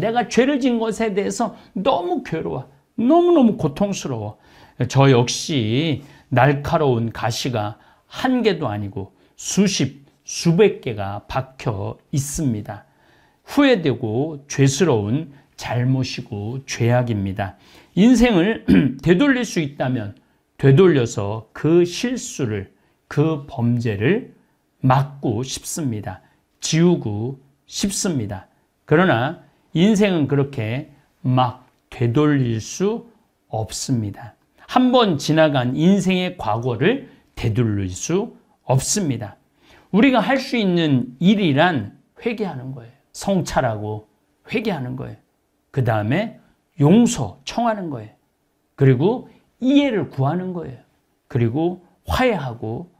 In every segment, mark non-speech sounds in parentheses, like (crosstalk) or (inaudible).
내가 죄를 진 것에 대해서 너무 괴로워. 너무너무 고통스러워. 저 역시 날카로운 가시가 한 개도 아니고 수십, 수백 개가 박혀 있습니다. 후회되고 죄스러운 잘못이고 죄악입니다. 인생을 (clears throat) 되돌릴 수 있다면 되돌려서 그 실수를, 그 범죄를 막고 싶습니다. 지우고 싶습니다. 그러나 인생은 그렇게 막 되돌릴 수 없습니다. 한 번 지나간 인생의 과거를 되돌릴 수 없습니다. 우리가 할 수 있는 일이란 회개하는 거예요. 성찰하고 회개하는 거예요. 그 다음에 용서 청하는 거예요. 그리고 이해를 구하는 거예요. 그리고 화해하고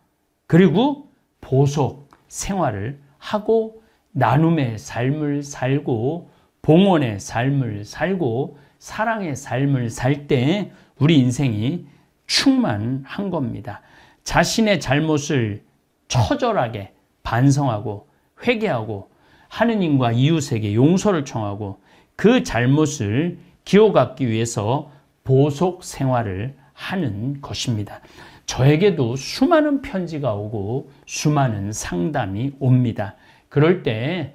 그리고 보석 생활을 하고 나눔의 삶을 살고 봉헌의 삶을 살고 사랑의 삶을 살 때 우리 인생이 충만한 겁니다. 자신의 잘못을 처절하게 반성하고 회개하고 하느님과 이웃에게 용서를 청하고 그 잘못을 기호갚기 위해서 보속 생활을 하는 것입니다. 저에게도 수많은 편지가 오고 수많은 상담이 옵니다. 그럴 때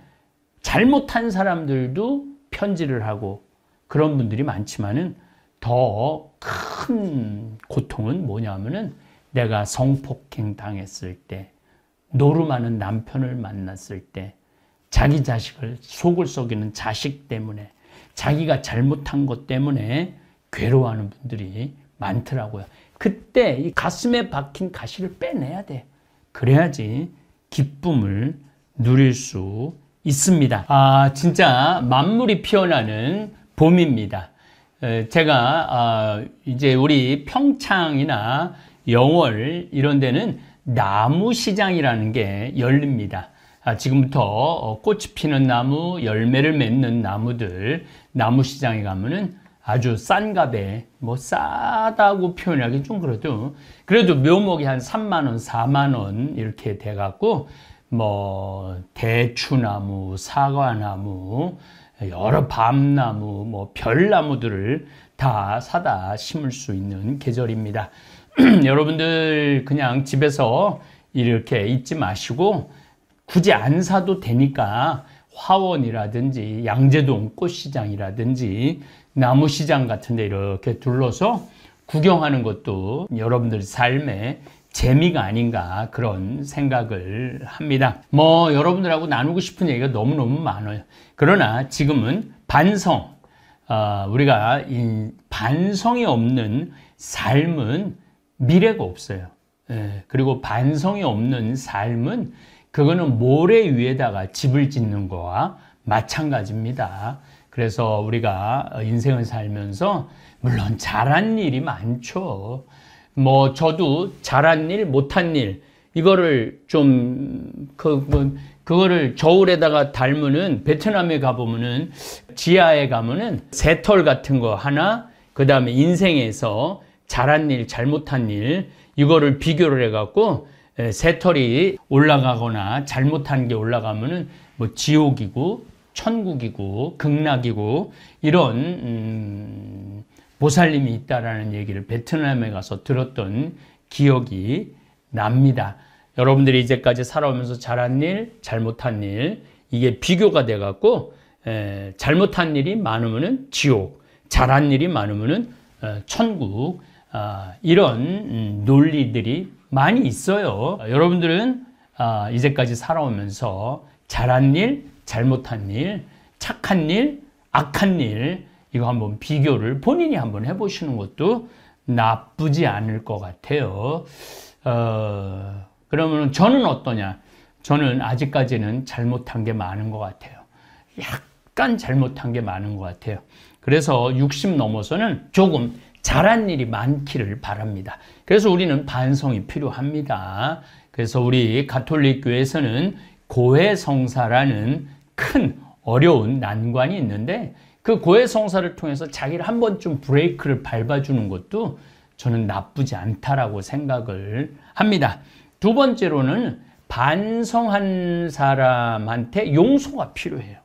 잘못한 사람들도 편지를 하고 그런 분들이 많지만은 더 큰 고통은 뭐냐면은 내가 성폭행 당했을 때, 노름하는 남편을 만났을 때, 자기 자식을 속을 썩이는 자식 때문에, 자기가 잘못한 것 때문에 괴로워하는 분들이 많더라고요. 그때 이 가슴에 박힌 가시를 빼내야 돼. 그래야지 기쁨을 누릴 수 있습니다. 아, 진짜 만물이 피어나는 봄입니다. 제가 아, 이제 우리 평창이나 영월 이런 데는 나무 시장이라는 게 열립니다. 아, 지금부터 어, 꽃이 피는 나무, 열매를 맺는 나무들 나무 시장에 가면은 아주 싼 값에 뭐 싸다고 표현하기 좀 그래도 그래도 묘목이 한 3만 원, 4만 원 이렇게 돼 갖고 뭐 대추나무, 사과나무, 여러 밤나무, 뭐 별나무들을 다 사다 심을 수 있는 계절입니다. (clears throat) 여러분들 그냥 집에서 이렇게 있지 마시고 굳이 안 사도 되니까 화원이라든지 양재동 꽃시장이라든지 나무시장 같은 데 이렇게 둘러서 구경하는 것도 여러분들 삶에 재미가 아닌가 그런 생각을 합니다. 뭐 여러분들하고 나누고 싶은 얘기가 너무너무 많아요. 그러나 지금은 반성, 어, 우리가 반성이 없는 삶은 미래가 없어요. 예, 그리고 반성이 없는 삶은 그거는 모래 위에다가 집을 짓는 거와 마찬가지입니다. 그래서 우리가 인생을 살면서 물론 잘한 일이 많죠. 뭐 저도 잘한 일, 못한 일 이거를 좀그 뭐, 그, 그거를 저울에다가 닮으는 베트남에 가보면은 지하에 가면은 새털 같은 거 하나 그 다음에 인생에서 잘한 일, 잘못한 일 이거를 비교를 해갖고 새털이 올라가거나 잘못한 게 올라가면은 뭐 지옥이고 천국이고 극락이고 이런 음, 보살님이 있다라는 얘기를 베트남에 가서 들었던 기억이 납니다. 여러분들이 이제까지 살아오면서 잘한 일, 잘못한 일 이게 비교가 돼 갖고 잘못한 일이 많으면 지옥, 잘한 일이 많으면은 어, 천국 아, 이런 음, 논리들이 많이 있어요. 여러분들은 아, 이제까지 살아오면서 잘한 일, 잘못한 일, 착한 일, 악한 일 이거 한번 비교를 본인이 한번 해보시는 것도 나쁘지 않을 것 같아요. 어, 그러면 저는 어떠냐? 저는 아직까지는 잘못한 게 많은 것 같아요. 약간 잘못한 게 많은 것 같아요. 그래서 60 넘어서는 조금 잘한 일이 많기를 바랍니다. 그래서 우리는 반성이 필요합니다. 그래서 우리 가톨릭 교에서는 고해 성사라는 큰 어려운 난관이 있는데 그 고해성사를 통해서 자기를 한 번쯤 브레이크를 밟아주는 것도 저는 나쁘지 않다라고 생각을 합니다. 두 번째로는 반성한 사람한테 용서가 필요해요.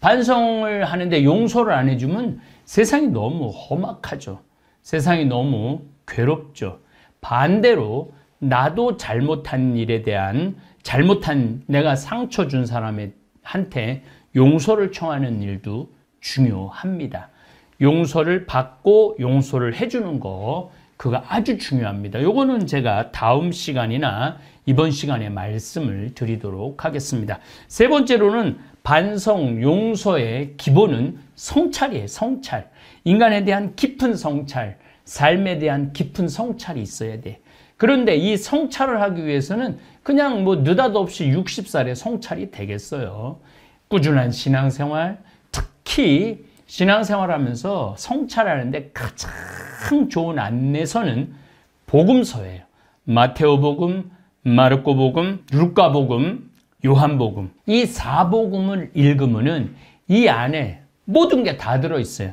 반성을 하는데 용서를 안 해주면 세상이 너무 험악하죠. 세상이 너무 괴롭죠. 반대로 나도 잘못한 일에 대한 잘못한 내가 상처 준 사람한테 용서를 청하는 일도 중요합니다. 용서를 받고 용서를 해주는 거 그거 아주 중요합니다. 요거는 제가 다음 시간이나 이번 시간에 말씀을 드리도록 하겠습니다. 세 번째로는 반성, 용서의 기본은 성찰이에요. 성찰. 인간에 대한 깊은 성찰, 삶에 대한 깊은 성찰이 있어야 돼. 그런데 이 성찰을 하기 위해서는 그냥 뭐 느닷없이 60살에 성찰이 되겠어요. 꾸준한 신앙생활, 특히 신앙생활하면서 성찰하는데 가장 좋은 안내서는 복음서예요. 마테오복음, 마르코복음, 루카복음, 요한복음 이 사복음을 읽으면은 이 안에 모든 게 다 들어있어요.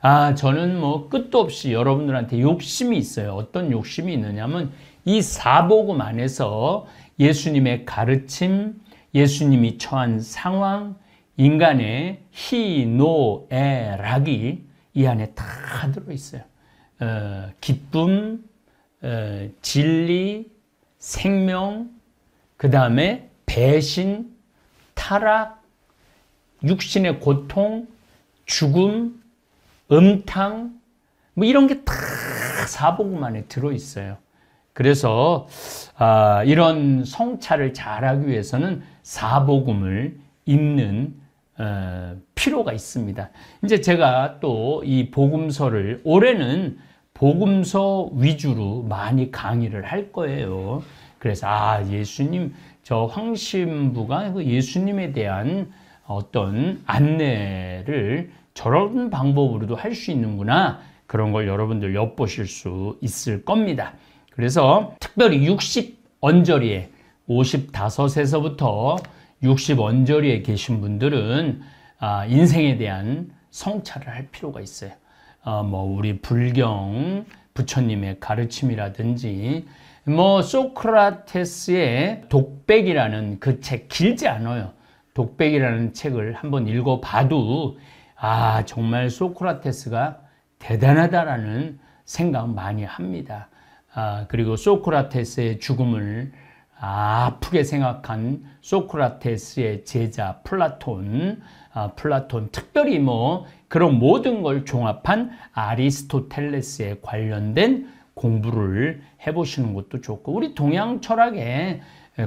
아 저는 뭐 끝도 없이 여러분들한테 욕심이 있어요. 어떤 욕심이 있느냐면 이 사복음 안에서 예수님의 가르침, 예수님이 처한 상황, 인간의 희노애락이 이 안에 다 들어있어요. 어, 기쁨, 어, 진리, 생명, 그 다음에 배신, 타락, 육신의 고통, 죽음, 음탕, 뭐 이런 게 다 사복음 안에 들어있어요. 그래서 아, 이런 성찰을 잘하기 위해서는 사복음을 입는 어, 필요가 있습니다. 이제 제가 또 이 복음서를 올해는 복음서 위주로 많이 강의를 할 거예요. 그래서 아 예수님 저 황신부가 그 예수님에 대한 어떤 안내를 저런 방법으로도 할 수 있는구나 그런 걸 여러분들 엿보실 수 있을 겁니다. 그래서 특별히 60 언저리에 55에서부터 60원저리에 계신 분들은 아, 인생에 대한 성찰을 할 필요가 있어요. 어, 뭐 우리 불경 부처님의 가르침이라든지 뭐 소크라테스의 독백이라는 그책 길지 않아요. 독백이라는 책을 한번 읽어봐도 아 정말 소크라테스가 대단하다라는 생각 많이 합니다. 아 그리고 소크라테스의 죽음을 아프게 생각한 소크라테스의 제자 플라톤, 아, 플라톤 특별히 뭐 그런 모든 걸 종합한 아리스토텔레스에 관련된 공부를 해보시는 것도 좋고 우리 동양 철학의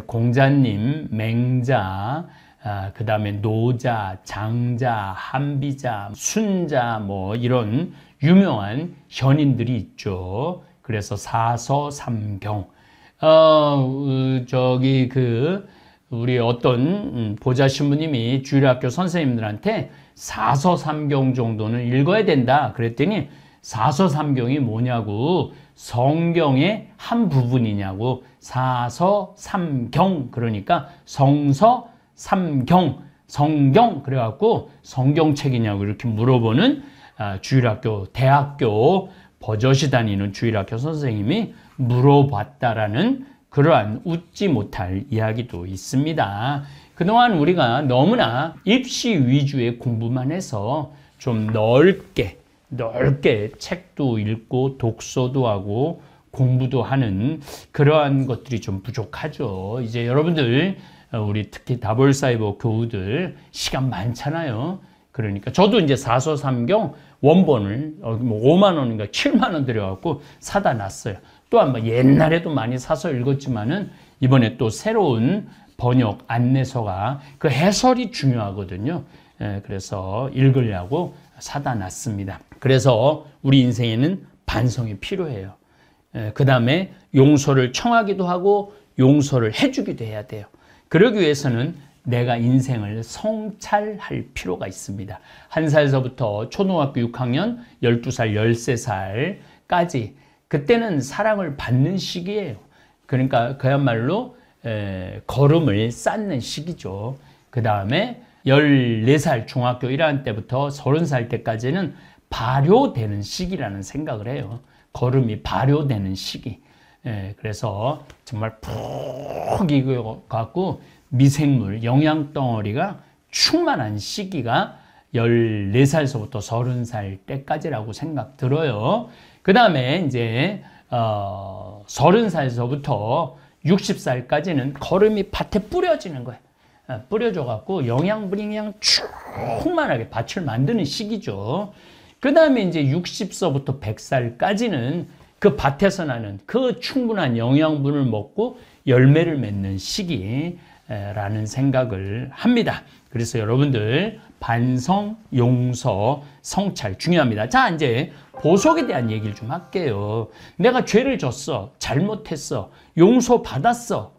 공자님, 맹자, 아, 그 다음에 노자, 장자, 한비자, 순자 뭐 이런 유명한 현인들이 있죠. 그래서 사서 삼경 어, 어, 저기 그 우리 어떤 음, 보좌 신부님이 주일학교 선생님들한테 사서삼경 정도는 읽어야 된다 그랬더니 사서삼경이 뭐냐고 성경의 한 부분이냐고 사서삼경 그러니까 성서 삼경 성경 그래갖고 성경책이냐고 이렇게 물어보는 아, 주일학교 대학교 버젓이 다니는 주일학교 선생님이 물어봤다라는 그러한 웃지 못할 이야기도 있습니다. 그동안 우리가 너무나 입시 위주의 공부만 해서 좀 넓게 넓게 책도 읽고 독서도 하고 공부도 하는 그러한 것들이 좀 부족하죠. 이제 여러분들 우리 특히 다볼사이버 교우들 시간 많잖아요. 그러니까 저도 이제 사서삼경 원본을 5만 어, 뭐 원인가 7만 원 들여갖고 사다 놨어요. 또한 뭐 옛날에도 많이 사서 읽었지만은 이번에 또 새로운 번역 안내서가 그 해설이 중요하거든요. 예, 그래서 읽으려고 사다 놨습니다. 그래서 우리 인생에는 반성이 필요해요. 예, 그 다음에 용서를 청하기도 하고 용서를 해주기도 해야 돼요. 그러기 위해서는 내가 인생을 성찰할 필요가 있습니다. 한 살서부터 초등학교 6학년, 12살, 13살까지 그때는 사랑을 받는 시기예요. 그러니까 그야말로 에, 걸음을 쌓는 시기죠. 그 다음에 14살 중학교 1학년 때부터 30살 때까지는 발효되는 시기라는 생각을 해요. 걸음이 발효되는 시기. 예, 그래서 정말 푹 익어갖고 미생물, 영양덩어리가 충만한 시기가 14살서부터 30살 때까지라고 생각 들어요. 그 다음에 이제 어, 30살서부터 60살까지는 걸음이 밭에 뿌려지는 거예요. 어, 뿌려줘갖고 영양분량 충만하게 밭을 만드는 시기죠. 그 다음에 이제 60서부터 100살까지는 그 밭에서 나는 그 충분한 영양분을 먹고 열매를 맺는 시기라는 생각을 합니다. 그래서 여러분들 반성, 용서, 성찰 중요합니다. 자 이제 보석에 대한 얘기를 좀 할게요. 내가 죄를 졌어. 잘못했어. 용서받았어.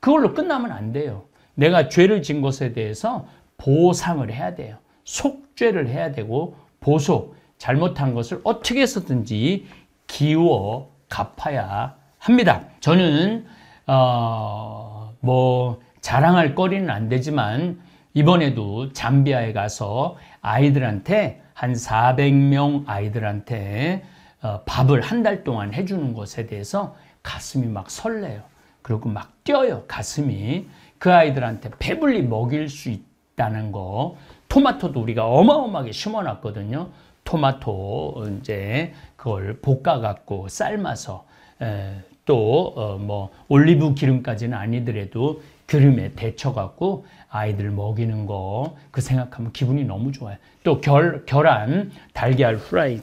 그걸로 끝나면 안 돼요. 내가 죄를 진 것에 대해서 보상을 해야 돼요. 속죄를 해야 되고 보속, 잘못한 것을 어떻게 해서든지 기워 갚아야 합니다. 저는 어, 뭐 자랑할 거리는 안 되지만 이번에도 잠비아에 가서 아이들한테 한 400명 아이들한테 어, 밥을 한 달 동안 해주는 것에 대해서 가슴이 막 설레요. 그리고 막 뛰어요. 가슴이 그 아이들한테 배불리 먹일 수 있다는 거. 토마토도 우리가 어마어마하게 심어놨거든요. 토마토 이제 그걸 볶아갖고 삶아서 또뭐 어, 올리브 기름까지는 아니더라도 그름에 데쳐갖고 아이들 먹이는 거 그 생각하면 기분이 너무 좋아요. 또 결, 결란 달걀 후라이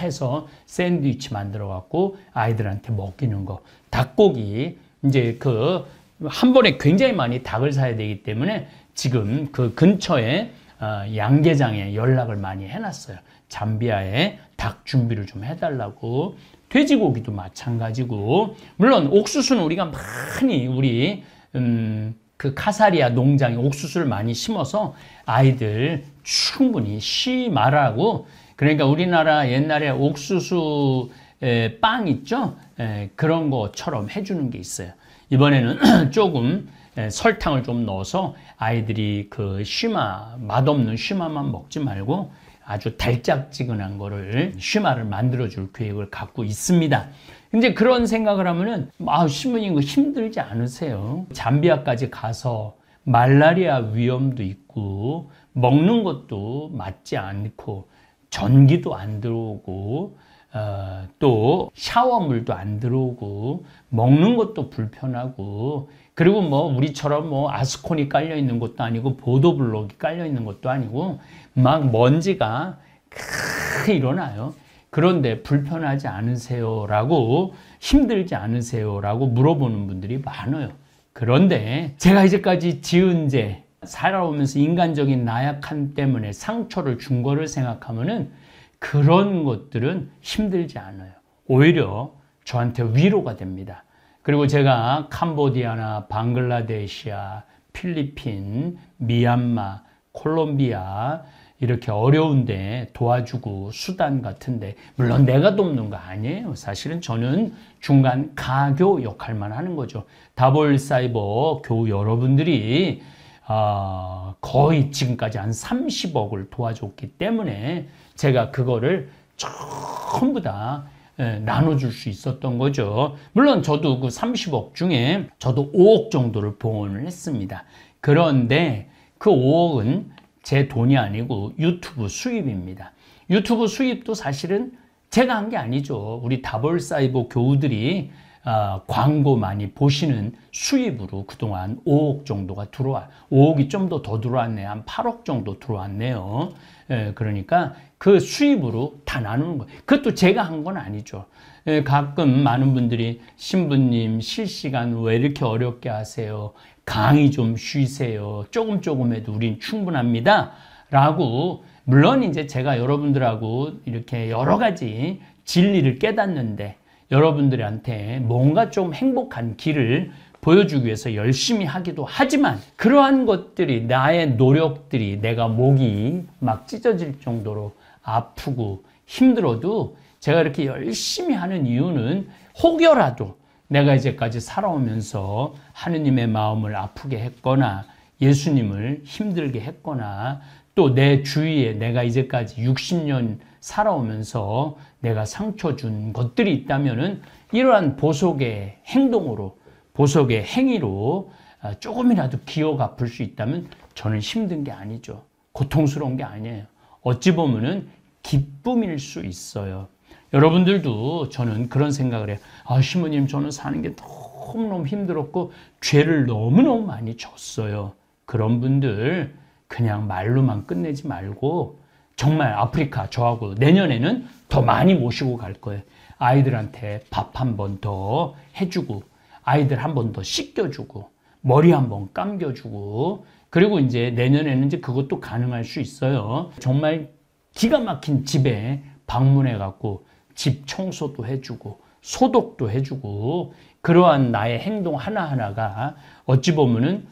해서 샌드위치 만들어갖고 아이들한테 먹이는 거. 닭고기 이제 그 한 번에 굉장히 많이 닭을 사야 되기 때문에 지금 그 근처에 어, 양계장에 연락을 많이 해놨어요. 잠비아에 닭 준비를 좀 해달라고 돼지고기도 마찬가지고 물론 옥수수는 우리가 많이 우리 음, 그 카사리아 농장에 옥수수를 많이 심어서 아이들 충분히 심하라고 그러니까 우리나라 옛날에 옥수수 에, 빵 있죠? 에, 그런 것처럼 해주는 게 있어요. 이번에는 (clears throat) 조금 에, 설탕을 좀 넣어서 아이들이 그 쉬마, 맛없는 쉬마만 먹지 말고 아주 달짝지근한 거를 쉬마를 만들어줄 계획을 갖고 있습니다. 근데 그런 생각을 하면은 아 신부님 그 힘들지 않으세요? 잠비아까지 가서 말라리아 위험도 있고 먹는 것도 맞지 않고 전기도 안 들어오고 어, 또 샤워물도 안 들어오고 먹는 것도 불편하고 그리고 뭐 우리처럼 뭐 아스콘이 깔려 있는 것도 아니고 보도블록이 깔려 있는 것도 아니고 막 먼지가 크 일어나요. 그런데 불편하지 않으세요? 라고 힘들지 않으세요? 라고 물어보는 분들이 많아요. 그런데 제가 이제까지 지은 죄, 살아오면서 인간적인 나약함 때문에 상처를 준 거를 생각하면은 그런 것들은 힘들지 않아요. 오히려 저한테 위로가 됩니다. 그리고 제가 캄보디아나 방글라데시아, 필리핀, 미얀마, 콜롬비아, 이렇게 어려운데 도와주고 수단 같은데 물론 내가 돕는 거 아니에요. 사실은 저는 중간 가교 역할만 하는 거죠. 다볼 사이버 교우 여러분들이 어, 거의 지금까지 한 30억을 도와줬기 때문에 제가 그거를 전부 다 예, 나눠줄 수 있었던 거죠. 물론 저도 그 30억 중에 저도 5억 정도를 봉헌을 했습니다. 그런데 그 5억은 제 돈이 아니고 유튜브 수입입니다. 유튜브 수입도 사실은 제가 한 게 아니죠. 우리 다벌사이버 교우들이 어, 광고 많이 보시는 수입으로 그동안 5억 정도가 들어와 5억이 좀 더 더 들어왔네요. 한 8억 정도 들어왔네요. 예, 그러니까 그 수입으로 다 나누는 거예요. 그것도 제가 한 건 아니죠. 예, 가끔 많은 분들이 신부님 실시간 왜 이렇게 어렵게 하세요? 강의 좀 쉬세요. 조금 조금 해도 우린 충분합니다. 라고 물론 이제 제가 여러분들하고 이렇게 여러 가지 진리를 깨닫는데 여러분들한테 뭔가 좀 행복한 길을 보여주기 위해서 열심히 하기도 하지만 그러한 것들이 나의 노력들이 내가 목이 막 찢어질 정도로 아프고 힘들어도 제가 이렇게 열심히 하는 이유는 혹여라도 내가 이제까지 살아오면서 하느님의 마음을 아프게 했거나 예수님을 힘들게 했거나 또 내 주위에 내가 이제까지 60년 살아오면서 내가 상처 준 것들이 있다면은 이러한 보석의 행동으로 보석의 행위로 아, 조금이라도 기어 갚을 수 있다면 저는 힘든 게 아니죠. 고통스러운 게 아니에요. 어찌 보면은 기쁨일 수 있어요. 여러분들도 저는 그런 생각을 해요. 아, 시모님, 저는 사는 게 너무너무 힘들었고, 죄를 너무너무 많이 졌어요. 그런 분들, 그냥 말로만 끝내지 말고, 정말 아프리카 저하고 내년에는 더 많이 모시고 갈 거예요. 아이들한테 밥 한 번 더 해주고, 아이들 한 번 더 씻겨주고, 머리 한 번 감겨주고, 그리고 이제 내년에는 이제 그것도 가능할 수 있어요. 정말 기가 막힌 집에 방문해 갖고 집 청소도 해주고 소독도 해주고 그러한 나의 행동 하나하나가 어찌 보면은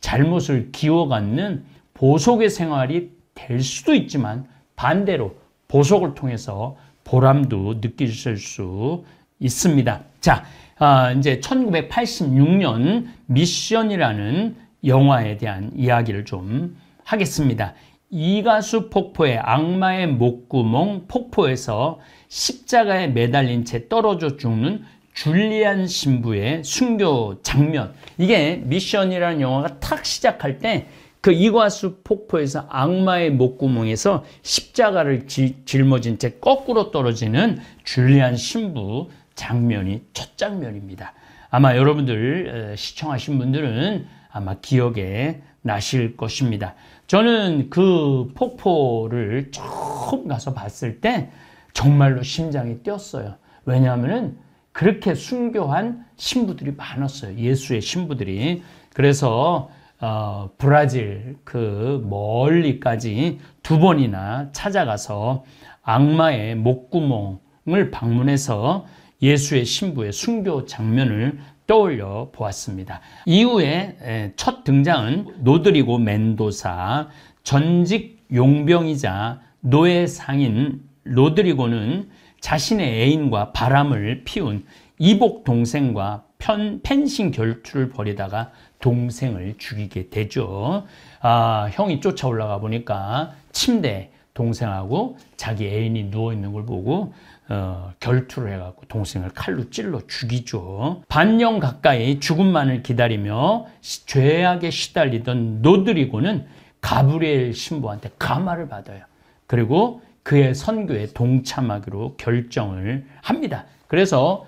잘못을 기워갖는 보석의 생활이 될 수도 있지만 반대로 보석을 통해서 보람도 느끼실 수 있습니다. 자, 아, 이제 1986년 미션이라는 영화에 대한 이야기를 좀 하겠습니다. 이가수 폭포의 악마의 목구멍 폭포에서 십자가에 매달린 채 떨어져 죽는 줄리안 신부의 순교 장면. 이게 미션이라는 영화가 탁 시작할 때 그 이과수 폭포에서 악마의 목구멍에서 십자가를 지, 짊어진 채 거꾸로 떨어지는 줄리안 신부 장면이 첫 장면입니다. 아마 여러분들 시청하신 분들은 아마 기억에 나실 것입니다. 저는 그 폭포를 처음 가서 봤을 때 정말로 심장이 뛰었어요. 왜냐하면 그렇게 순교한 신부들이 많았어요. 예수의 신부들이. 그래서 어, 브라질 그 멀리까지 두 번이나 찾아가서 악마의 목구멍을 방문해서 예수의 신부의 순교 장면을 떠올려 보았습니다. 이후에 첫 등장은 노드리고 멘도사 전직 용병이자 노예 상인 로드리고는 자신의 애인과 바람을 피운 이복 동생과 편, 펜싱 결투를 벌이다가 동생을 죽이게 되죠. 아, 형이 쫓아 올라가 보니까 침대 동생하고 자기 애인이 누워있는 걸 보고 어, 결투를 해갖고 동생을 칼로 찔러 죽이죠. 반년 가까이 죽음만을 기다리며 죄악에 시달리던 노드리고는 가브리엘 신부한테 가마를 받아요. 그리고 그의 선교에 동참하기로 결정을 합니다. 그래서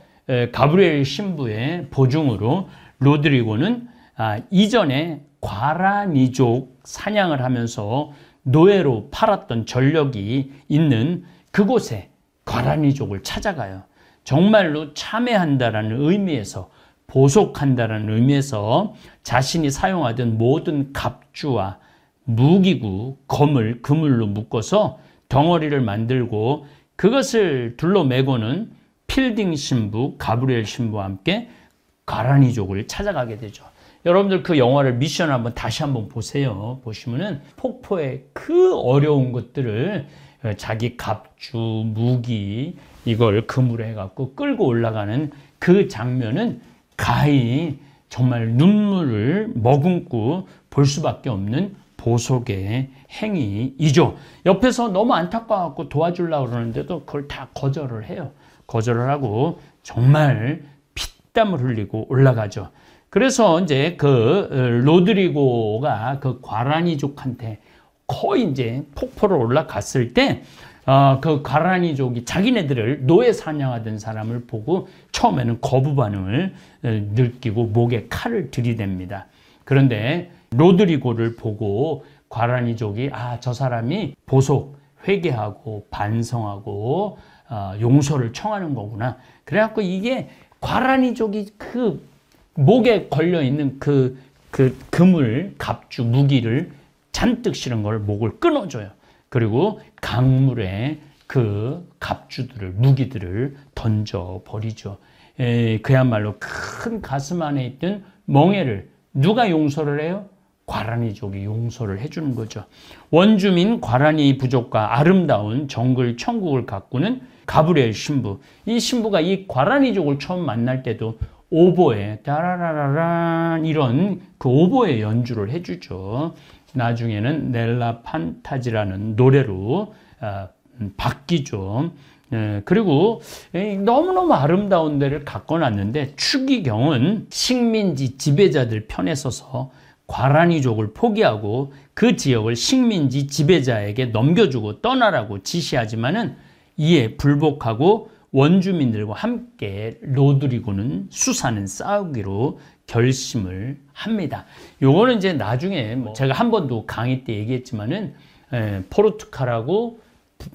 가브리엘 신부의 보증으로 로드리고는 아, 이전에 과라니족 사냥을 하면서 노예로 팔았던 전력이 있는 그곳에 가라니족을 찾아가요. 정말로 참회한다라는 의미에서 보속한다라는 의미에서 자신이 사용하던 모든 갑주와 무기구, 검을 그물로 묶어서 덩어리를 만들고 그것을 둘러매고는 필딩 신부, 가브리엘 신부와 함께 가라니족을 찾아가게 되죠. 여러분들 그 영화를 미션 한번 다시 한번 보세요. 보시면은 폭포의 그 어려운 것들을 자기 갑주, 무기 이걸 금으로 해갖고 끌고 올라가는 그 장면은 가히 정말 눈물을 머금고 볼 수밖에 없는 보석의 행위이죠. 옆에서 너무 안타까워갖고 도와주려고 그러는데도 그걸 다 거절을 해요. 거절을 하고 정말 피땀을 흘리고 올라가죠. 그래서 이제 그 어, 로드리고가 그 과란이족한테 거의 이제 폭포로 올라갔을 때, 어, 그 가라니족이 자기네들을 노예 사냥하던 사람을 보고 처음에는 거부 반응을 느끼고 목에 칼을 들이댑니다. 그런데 로드리고를 보고 과라니족이 아 저 사람이 보속 회개하고 반성하고 어, 용서를 청하는 거구나. 그래갖고 이게 과라니족이 그 목에 걸려 있는 그그 금을 갑주 무기를 잔뜩 실은 걸 목을 끊어줘요. 그리고 강물에 그 갑주들을 무기들을 던져 버리죠. 그야말로 큰 가슴 안에 있던 멍해를 누가 용서를 해요? 과란이족이 용서를 해주는 거죠. 원주민 과란이 부족과 아름다운 정글 천국을 가꾸는 가브리엘 신부. 이 신부가 이 과란이족을 처음 만날 때도 오보에 따라라라란 이런 그 오보의 연주를 해주죠. 나중에는 넬라 판타지라는 노래로 아, 음, 바뀌죠. 예, 그리고 너무너무 아름다운 데를 갖고 났는데 추기경은 식민지 지배자들 편에 서서 과란이족을 포기하고 그 지역을 식민지 지배자에게 넘겨주고 떠나라고 지시하지만은 이에 불복하고 원주민들과 함께 로드리고는 수사는 싸우기로 결심을 합니다. 요거는 이제 나중에 뭐, 뭐 제가 한 번도 강의 때 얘기했지만은 에, 예, 포르투갈하고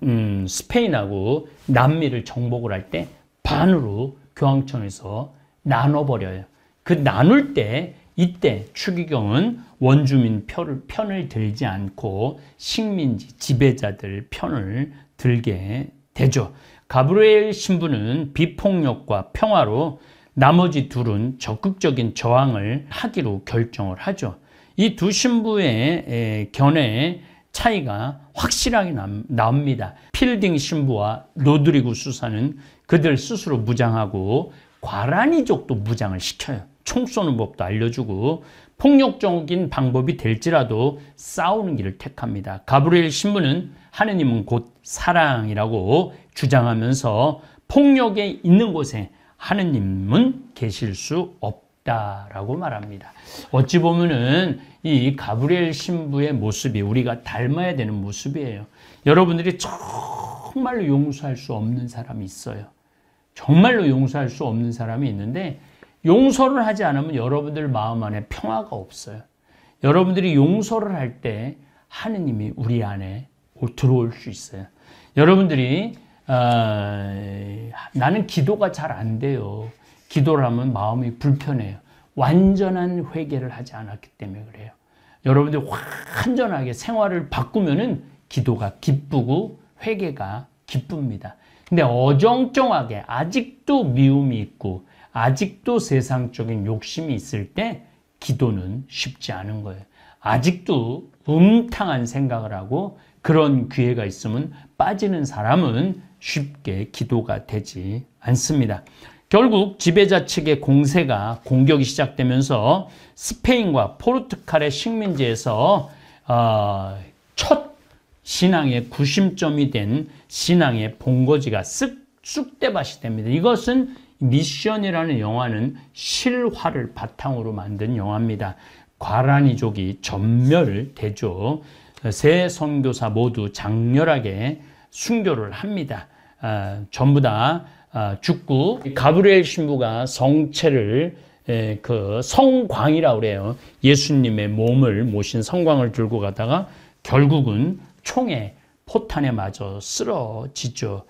음, 스페인하고 남미를 정복을 할 때 반으로 교황청에서 나눠버려요. 그 나눌 때 이때 추기경은 원주민 편을, 편을 들지 않고 식민지 지배자들 편을 들게 되죠. 가브리엘 신부는 비폭력과 평화로 나머지 둘은 적극적인 저항을 하기로 결정을 하죠. 이 두 신부의 견해 차이가 확실하게 나옵니다. 필딩 신부와 로드리구 수사는 그들 스스로 무장하고 과란이족도 무장을 시켜요. 총 쏘는 법도 알려주고 폭력적인 방법이 될지라도 싸우는 길을 택합니다. 가브리엘 신부는 하느님은 곧 사랑이라고 주장하면서 폭력에 있는 곳에 하느님은 계실 수 없다라고 말합니다. 어찌 보면은 이 가브리엘 신부의 모습이 우리가 닮아야 되는 모습이에요. 여러분들이 정말로 용서할 수 없는 사람이 있어요. 정말로 용서할 수 없는 사람이 있는데 용서를 하지 않으면 여러분들 마음 안에 평화가 없어요. 여러분들이 용서를 할 때 하느님이 우리 안에 들어올 수 있어요. 여러분들이 아, 나는 기도가 잘 안 돼요. 기도를 하면 마음이 불편해요. 완전한 회개를 하지 않았기 때문에 그래요. 여러분들 완전하게 생활을 바꾸면은 기도가 기쁘고 회개가 기쁩니다. 근데 어정쩡하게 아직도 미움이 있고 아직도 세상적인 욕심이 있을 때 기도는 쉽지 않은 거예요. 아직도 음탕한 생각을 하고 그런 기회가 있으면 빠지는 사람은 쉽게 기도가 되지 않습니다. 결국 지배자 측의 공세가 공격이 시작되면서 스페인과 포르투갈의 식민지에서 어, 첫 신앙의 구심점이 된 신앙의 본거지가 쓱 쑥대밭이 됩니다. 이것은 미션이라는 영화는 실화를 바탕으로 만든 영화입니다. 과란이족이 전멸을 죠세 선교사 모두 장렬하게 순교를 합니다. 아, 전부 다 아, 죽고 가브리엘 신부가 성체를 예, 그 성광이라고 그래요. 예수님의 몸을 모신 성광을 들고 가다가 결국은 총에 포탄에 맞아 쓰러지죠.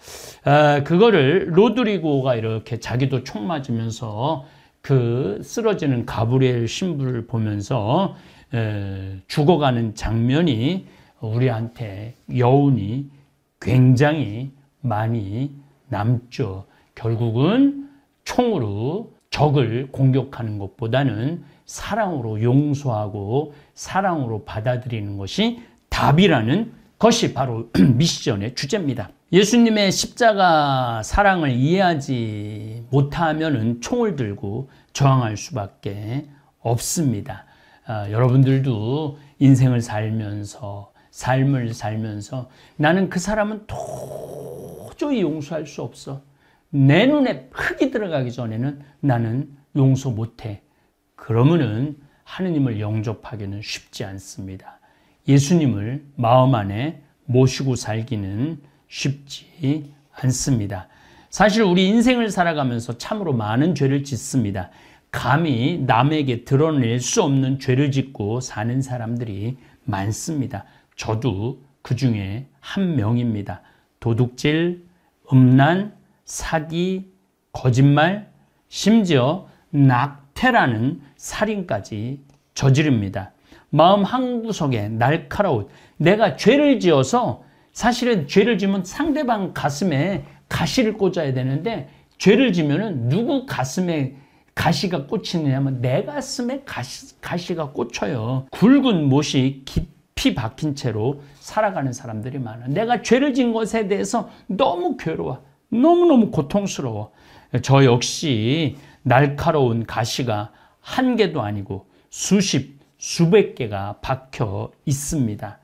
아, 그거를 로드리고가 이렇게 자기도 총 맞으면서 그 쓰러지는 가브리엘 신부를 보면서 예, 죽어가는 장면이 우리한테 여운이 굉장히 많이 남죠. 결국은 총으로 적을 공격하는 것보다는 사랑으로 용서하고 사랑으로 받아들이는 것이 답이라는 것이 바로 (clears throat) 미션의 주제입니다. 예수님의 십자가 사랑을 이해하지 못하면 총을 들고 저항할 수밖에 없습니다. 아, 여러분들도 인생을 살면서 삶을 살면서 나는 그 사람은 도저히 용서할 수 없어. 내 눈에 흙이 들어가기 전에는 나는 용서 못해. 그러면은 하느님을 영접하기는 쉽지 않습니다. 예수님을 마음 안에 모시고 살기는 쉽지 않습니다. 사실 우리 인생을 살아가면서 참으로 많은 죄를 짓습니다. 감히 남에게 드러낼 수 없는 죄를 짓고 사는 사람들이 많습니다. 저도 그 중에 한 명입니다. 도둑질, 음란, 사기, 거짓말, 심지어 낙태라는 살인까지 저지릅니다. 마음 한구석에 날카로운 내가 죄를 지어서 사실은 죄를 지면 상대방 가슴에 가시를 꽂아야 되는데 죄를 지면은 누구 가슴에 가시가 꽂히느냐면 내 가슴에 가시, 가시가 꽂혀요. 굵은 못이 깃피 박힌 채로 살아가는 사람들이 많아. 내가 죄를 진 것에 대해서 너무 괴로워. 너무너무 고통스러워. 저 역시 날카로운 가시가 한 개도 아니고 수십, 수백 개가 박혀 있습니다.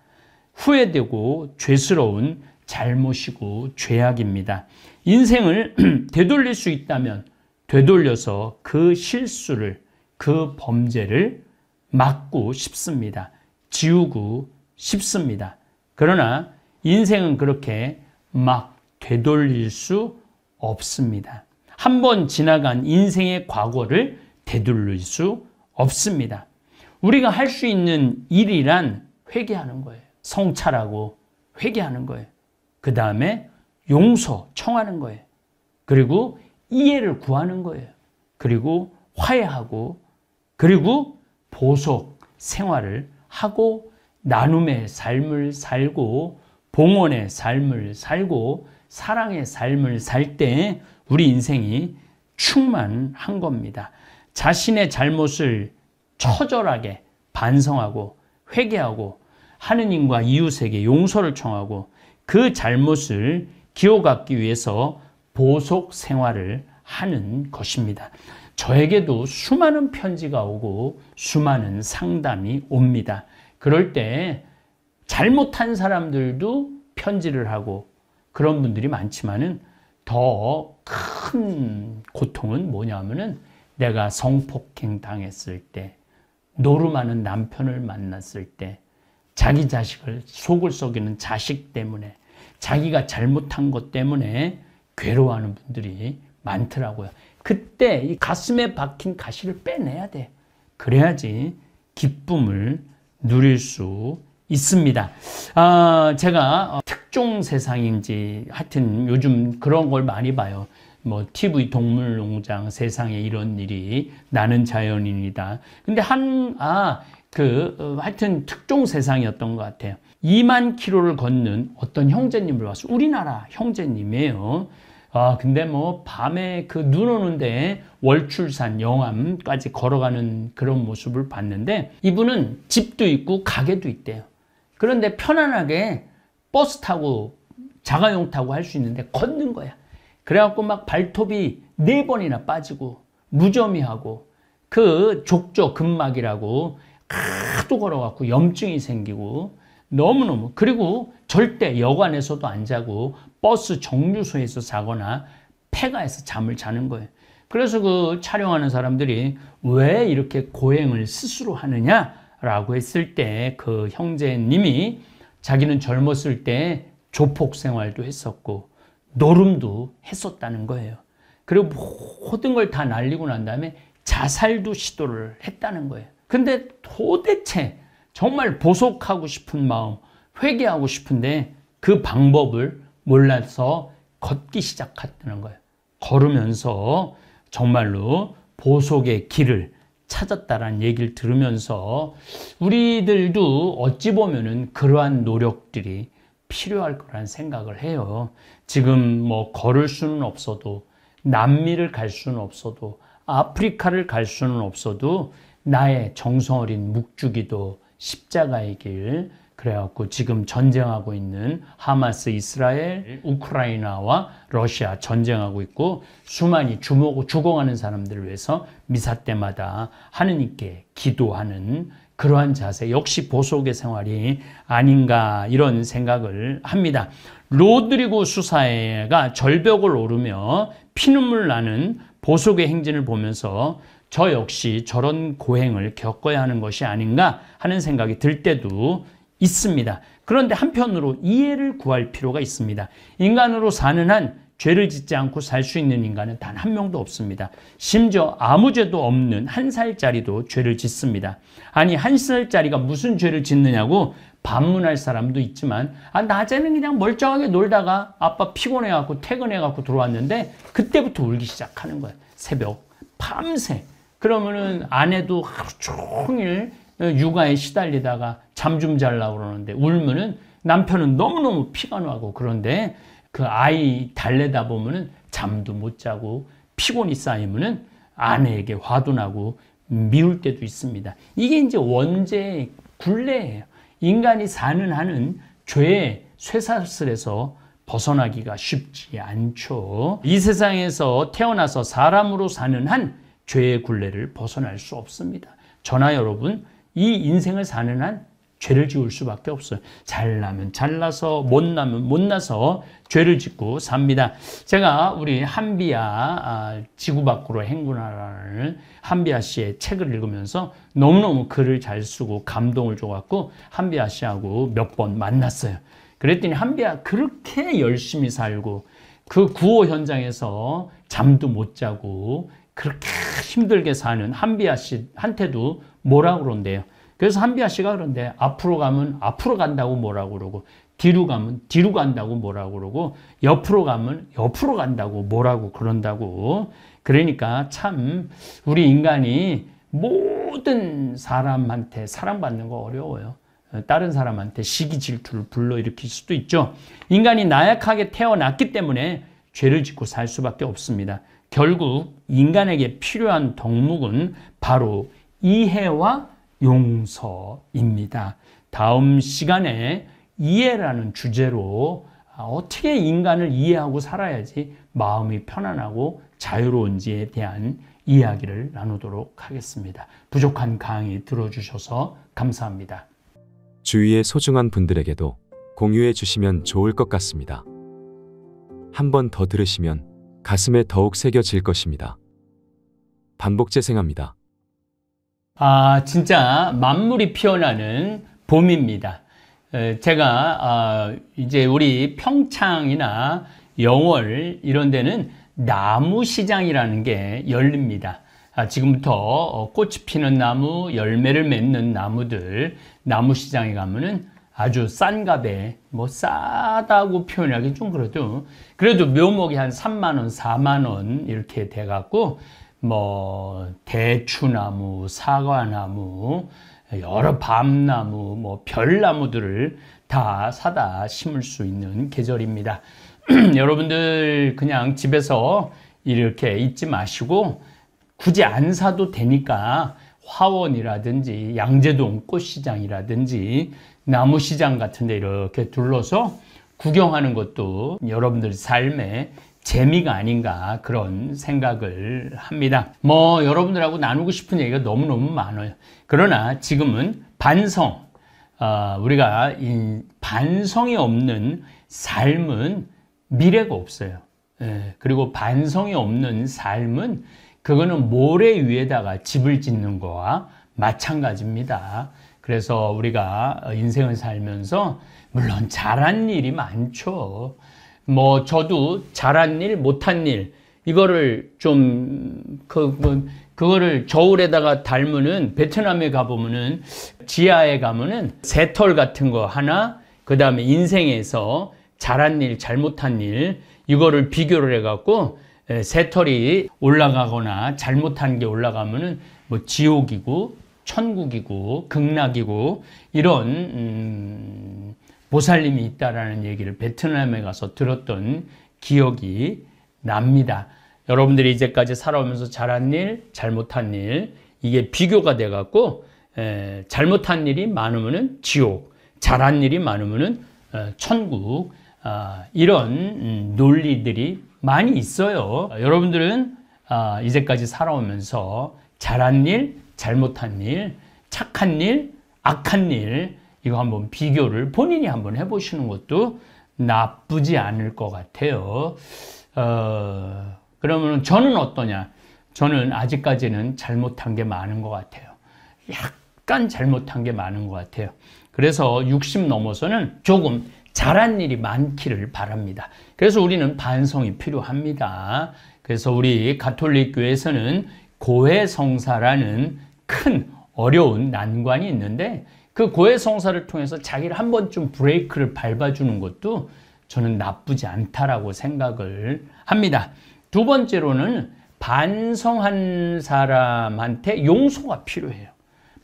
후회되고 죄스러운 잘못이고 죄악입니다. 인생을 (clears throat) 되돌릴 수 있다면 되돌려서 그 실수를, 그 범죄를 막고 싶습니다. 지우고 싶습니다. 그러나 인생은 그렇게 막 되돌릴 수 없습니다. 한번 지나간 인생의 과거를 되돌릴 수 없습니다. 우리가 할 수 있는 일이란 회개하는 거예요. 성찰하고 회개하는 거예요. 그 다음에 용서 청하는 거예요. 그리고 이해를 구하는 거예요. 그리고 화해하고 그리고 보석 생활을 하고 나눔의 삶을 살고 봉헌의 삶을 살고 사랑의 삶을 살 때 우리 인생이 충만한 겁니다. 자신의 잘못을 처절하게 반성하고 회개하고 하느님과 이웃에게 용서를 청하고 그 잘못을 기호받기 위해서 보속 생활을 하는 것입니다. 저에게도 수많은 편지가 오고 수많은 상담이 옵니다. 그럴 때 잘못한 사람들도 편지를 하고 그런 분들이 많지만은 더 큰 고통은 뭐냐면은 내가 성폭행 당했을 때, 노름하는 남편을 만났을 때, 자기 자식을 속을 썩이는 자식 때문에, 자기가 잘못한 것 때문에 괴로워하는 분들이 많더라고요. 그때 이 가슴에 박힌 가시를 빼내야 돼. 그래야지 기쁨을 누릴 수 있습니다. 아, 제가 어, 특종 세상인지 하여튼 요즘 그런 걸 많이 봐요. 뭐 TV 동물농장 세상에 이런 일이 나는 자연인이다. 근데 한 아그 어, 하여튼 특종 세상이었던 것 같아요. 2만 킬로를 걷는 어떤 형제님을 봤어 우리나라 형제님이에요. 아, 근데 뭐 밤에 그 눈 오는데 월출산, 영암까지 걸어가는 그런 모습을 봤는데 이분은 집도 있고 가게도 있대요. 그런데 편안하게 버스 타고 자가용 타고 할 수 있는데 걷는 거야. 그래갖고 막 발톱이 네 번이나 빠지고 무좀이하고 그 족저 근막이라고 하도 걸어갖고 염증이 생기고 너무너무 그리고 절대 여관에서도 안 자고 버스 정류소에서 자거나 폐가에서 잠을 자는 거예요. 그래서 그 촬영하는 사람들이 왜 이렇게 고행을 스스로 하느냐라고 했을 때 그 형제님이 자기는 젊었을 때 조폭 생활도 했었고 노름도 했었다는 거예요. 그리고 모든 걸 다 날리고 난 다음에 자살도 시도를 했다는 거예요. 근데 도대체 정말 보속하고 싶은 마음, 회개하고 싶은데 그 방법을 몰라서 걷기 시작했다는 거예요. 걸으면서 정말로 보속의 길을 찾았다라는 얘기를 들으면서 우리들도 어찌 보면은 그러한 노력들이 필요할 거란 생각을 해요. 지금 뭐 걸을 수는 없어도 남미를 갈 수는 없어도 아프리카를 갈 수는 없어도 나의 정성어린 묵주기도 십자가의 길 그래갖고 지금 전쟁하고 있는 하마스 이스라엘, 네. 우크라이나와 러시아 전쟁하고 있고 수많이 주목, 하고 주공하는 사람들을 위해서 미사 때마다 하느님께 기도하는 그러한 자세 역시 보석의 생활이 아닌가 이런 생각을 합니다. 로드리고 수사가 절벽을 오르며 피눈물 나는 보석의 행진을 보면서 저 역시 저런 고행을 겪어야 하는 것이 아닌가 하는 생각이 들 때도 있습니다. 그런데 한편으로 이해를 구할 필요가 있습니다. 인간으로 사는 한 죄를 짓지 않고 살 수 있는 인간은 단 한 명도 없습니다. 심지어 아무 죄도 없는 한 살짜리도 죄를 짓습니다. 아니 한 살짜리가 무슨 죄를 짓느냐고 반문할 사람도 있지만 아 낮에는 그냥 멀쩡하게 놀다가 아빠 피곤해갖고 퇴근해갖고 들어왔는데 그때부터 울기 시작하는 거예요. 새벽 밤새 그러면은 아내도 하루 종일 육아에 시달리다가 잠 좀 잘라 그러는데 울면은 남편은 너무너무 피가 나고 그런데 그 아이 달래다 보면은 잠도 못 자고 피곤이 쌓이면은 아내에게 화도 나고 미울 때도 있습니다. 이게 이제 원죄 굴레예요. 인간이 사는 한은 죄의 쇠사슬에서 벗어나기가 쉽지 않죠. 이 세상에서 태어나서 사람으로 사는 한 죄의 굴레를 벗어날 수 없습니다. 전하 여러분, 이 인생을 사는 한 죄를 지을 수밖에 없어요. 잘나면 잘나서 못나면 못나서 죄를 짓고 삽니다. 제가 우리 한비야 아, 지구 밖으로 행군하라는 한비야 씨의 책을 읽으면서 너무너무 글을 잘 쓰고 감동을 줘갖고 한비야 씨하고 몇 번 만났어요. 그랬더니 한비야 그렇게 열심히 살고 그 구호 현장에서 잠도 못 자고 그렇게 힘들게 사는 한비아 씨한테도 뭐라고 그런대요. 그래서 한비아 씨가 그런데 앞으로 가면 앞으로 간다고 뭐라고 그러고 뒤로 가면 뒤로 간다고 뭐라고 그러고 옆으로 가면 옆으로 간다고 뭐라고 그런다고 그러니까 참 우리 인간이 모든 사람한테 사랑받는 거 어려워요. 다른 사람한테 시기 질투를 불러일으킬 수도 있죠. 인간이 나약하게 태어났기 때문에 죄를 짓고 살 수밖에 없습니다. 결국 인간에게 필요한 덕목은 바로 이해와 용서입니다. 다음 시간에 이해라는 주제로 어떻게 인간을 이해하고 살아야지 마음이 편안하고 자유로운지에 대한 이야기를 나누도록 하겠습니다. 부족한 강의 들어주셔서 감사합니다. 주위의 소중한 분들에게도 공유해 주시면 좋을 것 같습니다. 한 번 더 들으시면 가슴에 더욱 새겨질 것입니다. 반복 재생합니다. 아, 진짜 만물이 피어나는 봄입니다. 제가 아, 이제 우리 평창이나 영월 이런 데는 나무 시장이라는 게 열립니다. 아, 지금부터 어, 꽃이 피는 나무, 열매를 맺는 나무들 나무 시장에 가면은 아주 싼 값에 뭐 싸다고 표현하기는 좀 그래도 그래도 묘목이 한 3만 원, 4만 원 이렇게 돼 갖고 뭐 대추나무, 사과나무, 여러 밤나무, 뭐 별나무들을 다 사다 심을 수 있는 계절입니다. (clears throat) 여러분들 그냥 집에서 이렇게 잊지 마시고 굳이 안 사도 되니까 화원이라든지 양재동 꽃시장이라든지 나무시장 같은 데 이렇게 둘러서 구경하는 것도 여러분들 삶의 재미가 아닌가 그런 생각을 합니다. 뭐 여러분들하고 나누고 싶은 얘기가 너무너무 많아요. 그러나 지금은 반성, 어, 우리가 반성이 없는 삶은 미래가 없어요. 예, 그리고 반성이 없는 삶은 그거는 모래 위에다가 집을 짓는 거와 마찬가지입니다. 그래서 우리가 어, 인생을 살면서 물론 잘한 일이 많죠. 뭐 저도 잘한 일, 못한 일 이거를 좀그 그, 그거를 저울에다가 닮으는 베트남에 가 보면은 지하에 가면은 새털 같은 거 하나 그다음에 인생에서 잘한 일, 잘못한 일 이거를 비교를 해 갖고 예, 새털이 올라가거나 잘못한 게 올라가면은 뭐 지옥이고 천국이고 극락이고 이런 음, 보살님이 있다라는 얘기를 베트남에 가서 들었던 기억이 납니다. 여러분들이 이제까지 살아오면서 잘한 일, 잘못한 일 이게 비교가 돼 갖고 예, 잘못한 일이 많으면은 지옥, 잘한 일이 많으면은 어, 천국 아, 이런 음, 논리들이 많이 있어요. 아, 여러분들은 아, 이제까지 살아오면서 잘한 일, 잘못한 일, 착한 일, 악한 일 이거 한번 비교를 본인이 한번 해보시는 것도 나쁘지 않을 것 같아요. 어, 그러면 저는 어떠냐? 저는 아직까지는 잘못한 게 많은 것 같아요. 약간 잘못한 게 많은 것 같아요. 그래서 60 넘어서는 조금 잘한 일이 많기를 바랍니다. 그래서 우리는 반성이 필요합니다. 그래서 우리 가톨릭 교에서는 고해 성사라는 큰 어려운 난관이 있는데 그 고해 성사를 통해서 자기를 한 번쯤 브레이크를 밟아주는 것도 저는 나쁘지 않다라고 생각을 합니다. 두 번째로는 반성한 사람한테 용서가 필요해요.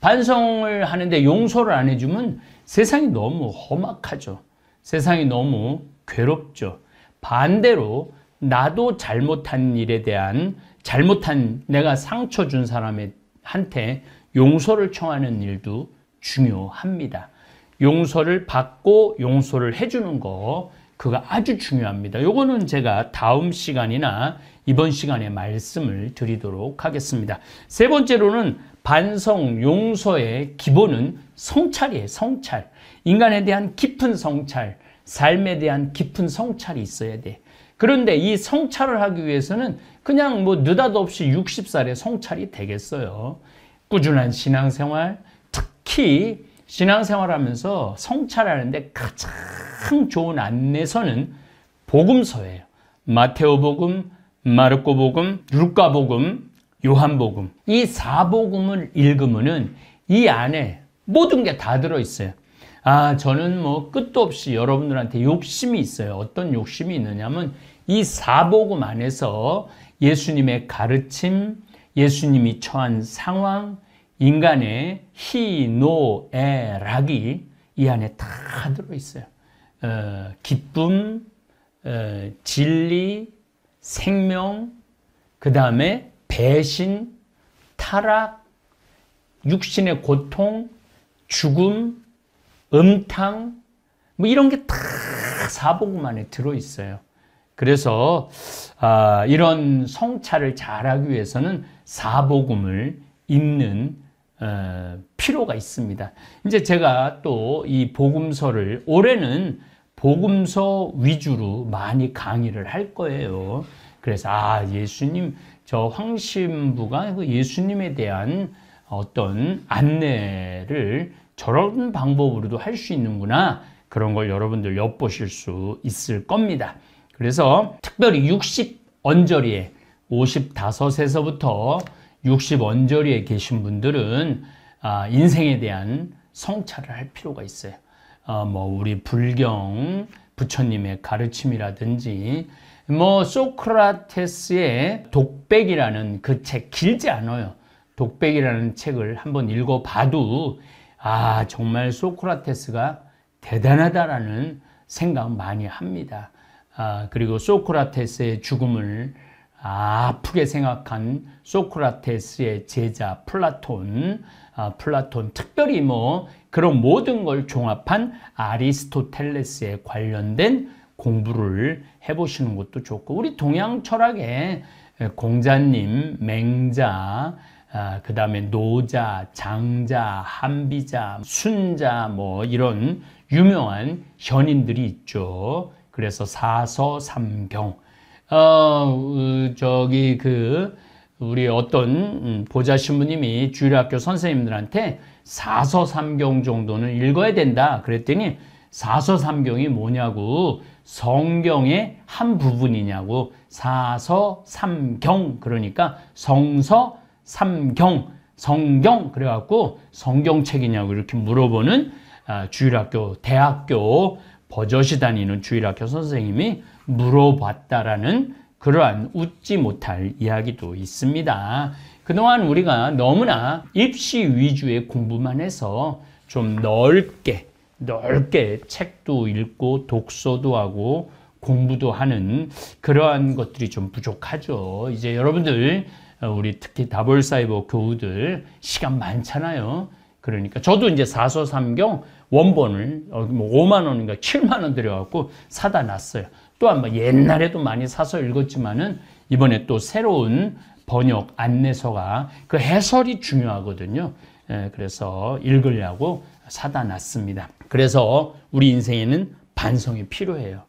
반성을 하는데 용서를 안 해주면 세상이 너무 험악하죠. 세상이 너무 괴롭죠. 반대로 나도 잘못한 일에 대한 잘못한 내가 상처 준 사람한테 용서를 청하는 일도 중요합니다. 용서를 받고 용서를 해주는 거그거 아주 중요합니다. 요거는 제가 다음 시간이나 이번 시간에 말씀을 드리도록 하겠습니다. 세 번째로는 반성 용서의 기본은 성찰이에요. 성찰. 인간에 대한 깊은 성찰, 삶에 대한 깊은 성찰이 있어야 돼. 그런데 이 성찰을 하기 위해서는 그냥 뭐 느닷없이 60살에 성찰이 되겠어요. 꾸준한 신앙생활, 특히 신앙생활 하면서 성찰하는데 가장 좋은 안내서는 복음서예요. 마테오복음, 마르코복음, 루카복음, 요한복음. 이 사복음을 읽으면은 이 안에 모든 게 다 들어있어요. 아 저는 뭐 끝도 없이 여러분들한테 욕심이 있어요. 어떤 욕심이 있느냐면 이 사복음 안에서 예수님의 가르침, 예수님이 처한 상황, 인간의 희, 노, 애, 락이 이 안에 다 들어있어요. 어, 기쁨, 어, 진리, 생명, 그 다음에 배신, 타락, 육신의 고통, 죽음, 음탕 뭐 이런 게 다 사복음 안에 들어있어요. 그래서 아, 이런 성찰을 잘하기 위해서는 사복음을 읽는 어, 필요가 있습니다. 이제 제가 또 이 복음서를 올해는 복음서 위주로 많이 강의를 할 거예요. 그래서 아 예수님 저 황신부가 그 예수님에 대한 어떤 안내를 저런 방법으로도 할 수 있는구나 그런 걸 여러분들 엿보실 수 있을 겁니다. 그래서 특별히 60 언저리에 55에서부터 60 언저리에 계신 분들은 아, 인생에 대한 성찰을 할 필요가 있어요. 어, 뭐 우리 불경 부처님의 가르침이라든지 뭐 소크라테스의 독백이라는 그 책 길지 않아요. 독백이라는 책을 한번 읽어봐도 아, 정말 소크라테스가 대단하다라는 생각 많이 합니다. 아, 그리고 소크라테스의 죽음을 아프게 생각한 소크라테스의 제자 플라톤, 아, 플라톤 특별히 뭐 그런 모든 걸 종합한 아리스토텔레스에 관련된 공부를 해보시는 것도 좋고 우리 동양 철학의 공자님, 맹자, 아, 그 다음에 노자, 장자, 한비자, 순자 뭐 이런 유명한 현인들이 있죠. 그래서 사서삼경 어, 저기 그 우리 어떤 음, 보좌 신부님이 주일학교 선생님들한테 사서삼경 정도는 읽어야 된다 그랬더니 사서삼경이 뭐냐고 성경의 한 부분이냐고 사서삼경 그러니까 성서 삼경, 성경 그래갖고 성경책이냐고 이렇게 물어보는 아, 주일학교, 대학교 버젓이 다니는 주일학교 선생님이 물어봤다라는 그러한 웃지 못할 이야기도 있습니다. 그동안 우리가 너무나 입시 위주의 공부만 해서 좀 넓게, 넓게 책도 읽고 독서도 하고 공부도 하는 그러한 것들이 좀 부족하죠. 이제 여러분들 어, 우리 특히 다볼사이버 교우들 시간 많잖아요. 그러니까 저도 이제 사서삼경 원본을 5만 어, 뭐 원인가 7만 원 들여갖고 사다 놨어요. 또한 번 옛날에도 많이 사서 읽었지만은 이번에 또 새로운 번역 안내서가 그 해설이 중요하거든요. 예, 그래서 읽으려고 사다 놨습니다. 그래서 우리 인생에는 반성이 필요해요.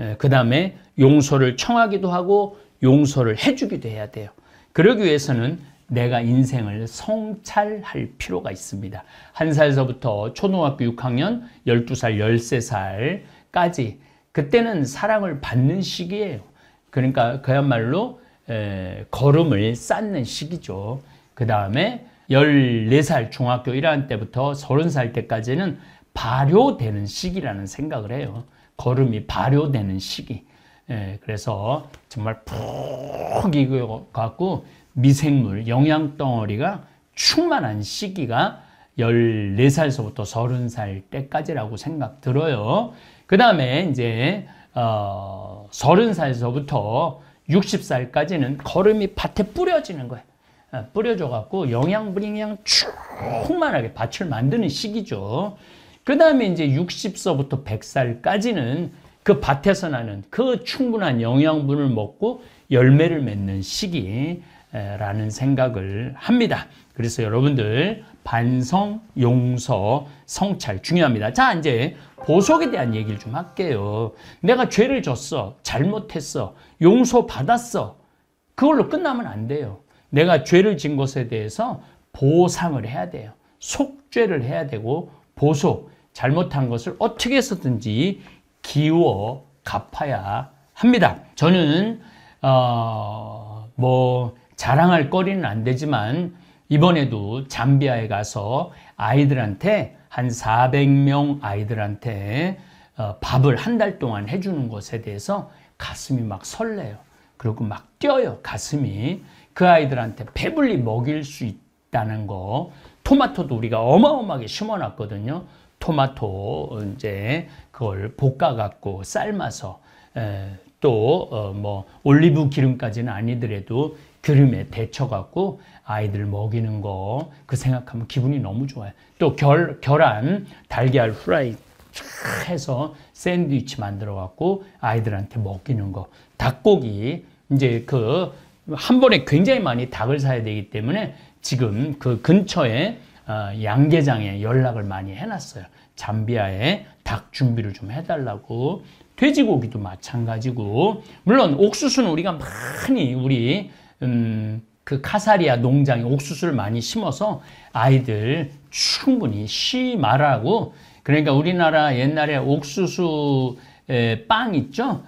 예, 그 다음에 용서를 청하기도 하고 용서를 해주기도 해야 돼요. 그러기 위해서는 내가 인생을 성찰할 필요가 있습니다. 한 살서부터 초등학교 6학년, 12살, 13살까지 그때는 사랑을 받는 시기예요. 그러니까 그야말로 에, 걸음을 쌓는 시기죠. 그 다음에 14살 중학교 1학년 때부터 30살 때까지는 발효되는 시기라는 생각을 해요. 걸음이 발효되는 시기. 예, 그래서 정말 푹 익어갖고 미생물, 영양 덩어리가 충만한 시기가 14살서부터 30살 때까지라고 생각 들어요. 그 다음에 이제 어, 30살서부터 60살까지는 거름이 밭에 뿌려지는 거예요. 예, 뿌려줘갖고 영양분양 충만하게 밭을 만드는 시기죠. 그 다음에 이제 60서부터 100살까지는 그 밭에서 나는 그 충분한 영양분을 먹고 열매를 맺는 시기라는 생각을 합니다. 그래서 여러분들 반성, 용서, 성찰 중요합니다. 자 이제 보석에 대한 얘기를 좀 할게요. 내가 죄를 졌어, 잘못했어, 용서 받았어. 그걸로 끝나면 안 돼요. 내가 죄를 진 것에 대해서 보상을 해야 돼요. 속죄를 해야 되고 보속, 잘못한 것을 어떻게 해서든지 기워 갚아야 합니다. 저는 어, 뭐 자랑할 거리는 안 되지만 이번에도 잠비아에 가서 아이들한테 한 400명 아이들한테 어, 밥을 한 달 동안 해주는 것에 대해서 가슴이 막 설레요. 그리고 막 뛰어요. 가슴이 그 아이들한테 배불리 먹일 수 있다는 거. 토마토도 우리가 어마어마하게 심어놨거든요. 토마토 이제 그걸 볶아 갖고 삶아서 또뭐 어, 올리브 기름까지는 아니더라도 기름에 데쳐 갖고 아이들 먹이는 거 그 생각하면 기분이 너무 좋아요. 또 결, 결한 달걀 후라이 해서 샌드위치 만들어 갖고 아이들한테 먹이는 거 닭고기 이제 그 한 번에 굉장히 많이 닭을 사야 되기 때문에 지금 그 근처에 어, 양계장에 연락을 많이 해놨어요. 잠비아에 닭 준비를 좀 해달라고. 돼지고기도 마찬가지고. 물론 옥수수는 우리가 많이 우리 음, 그 카사리아 농장에 옥수수를 많이 심어서 아이들 충분히 심하라고 그러니까 우리나라 옛날에 옥수수 빵 있죠?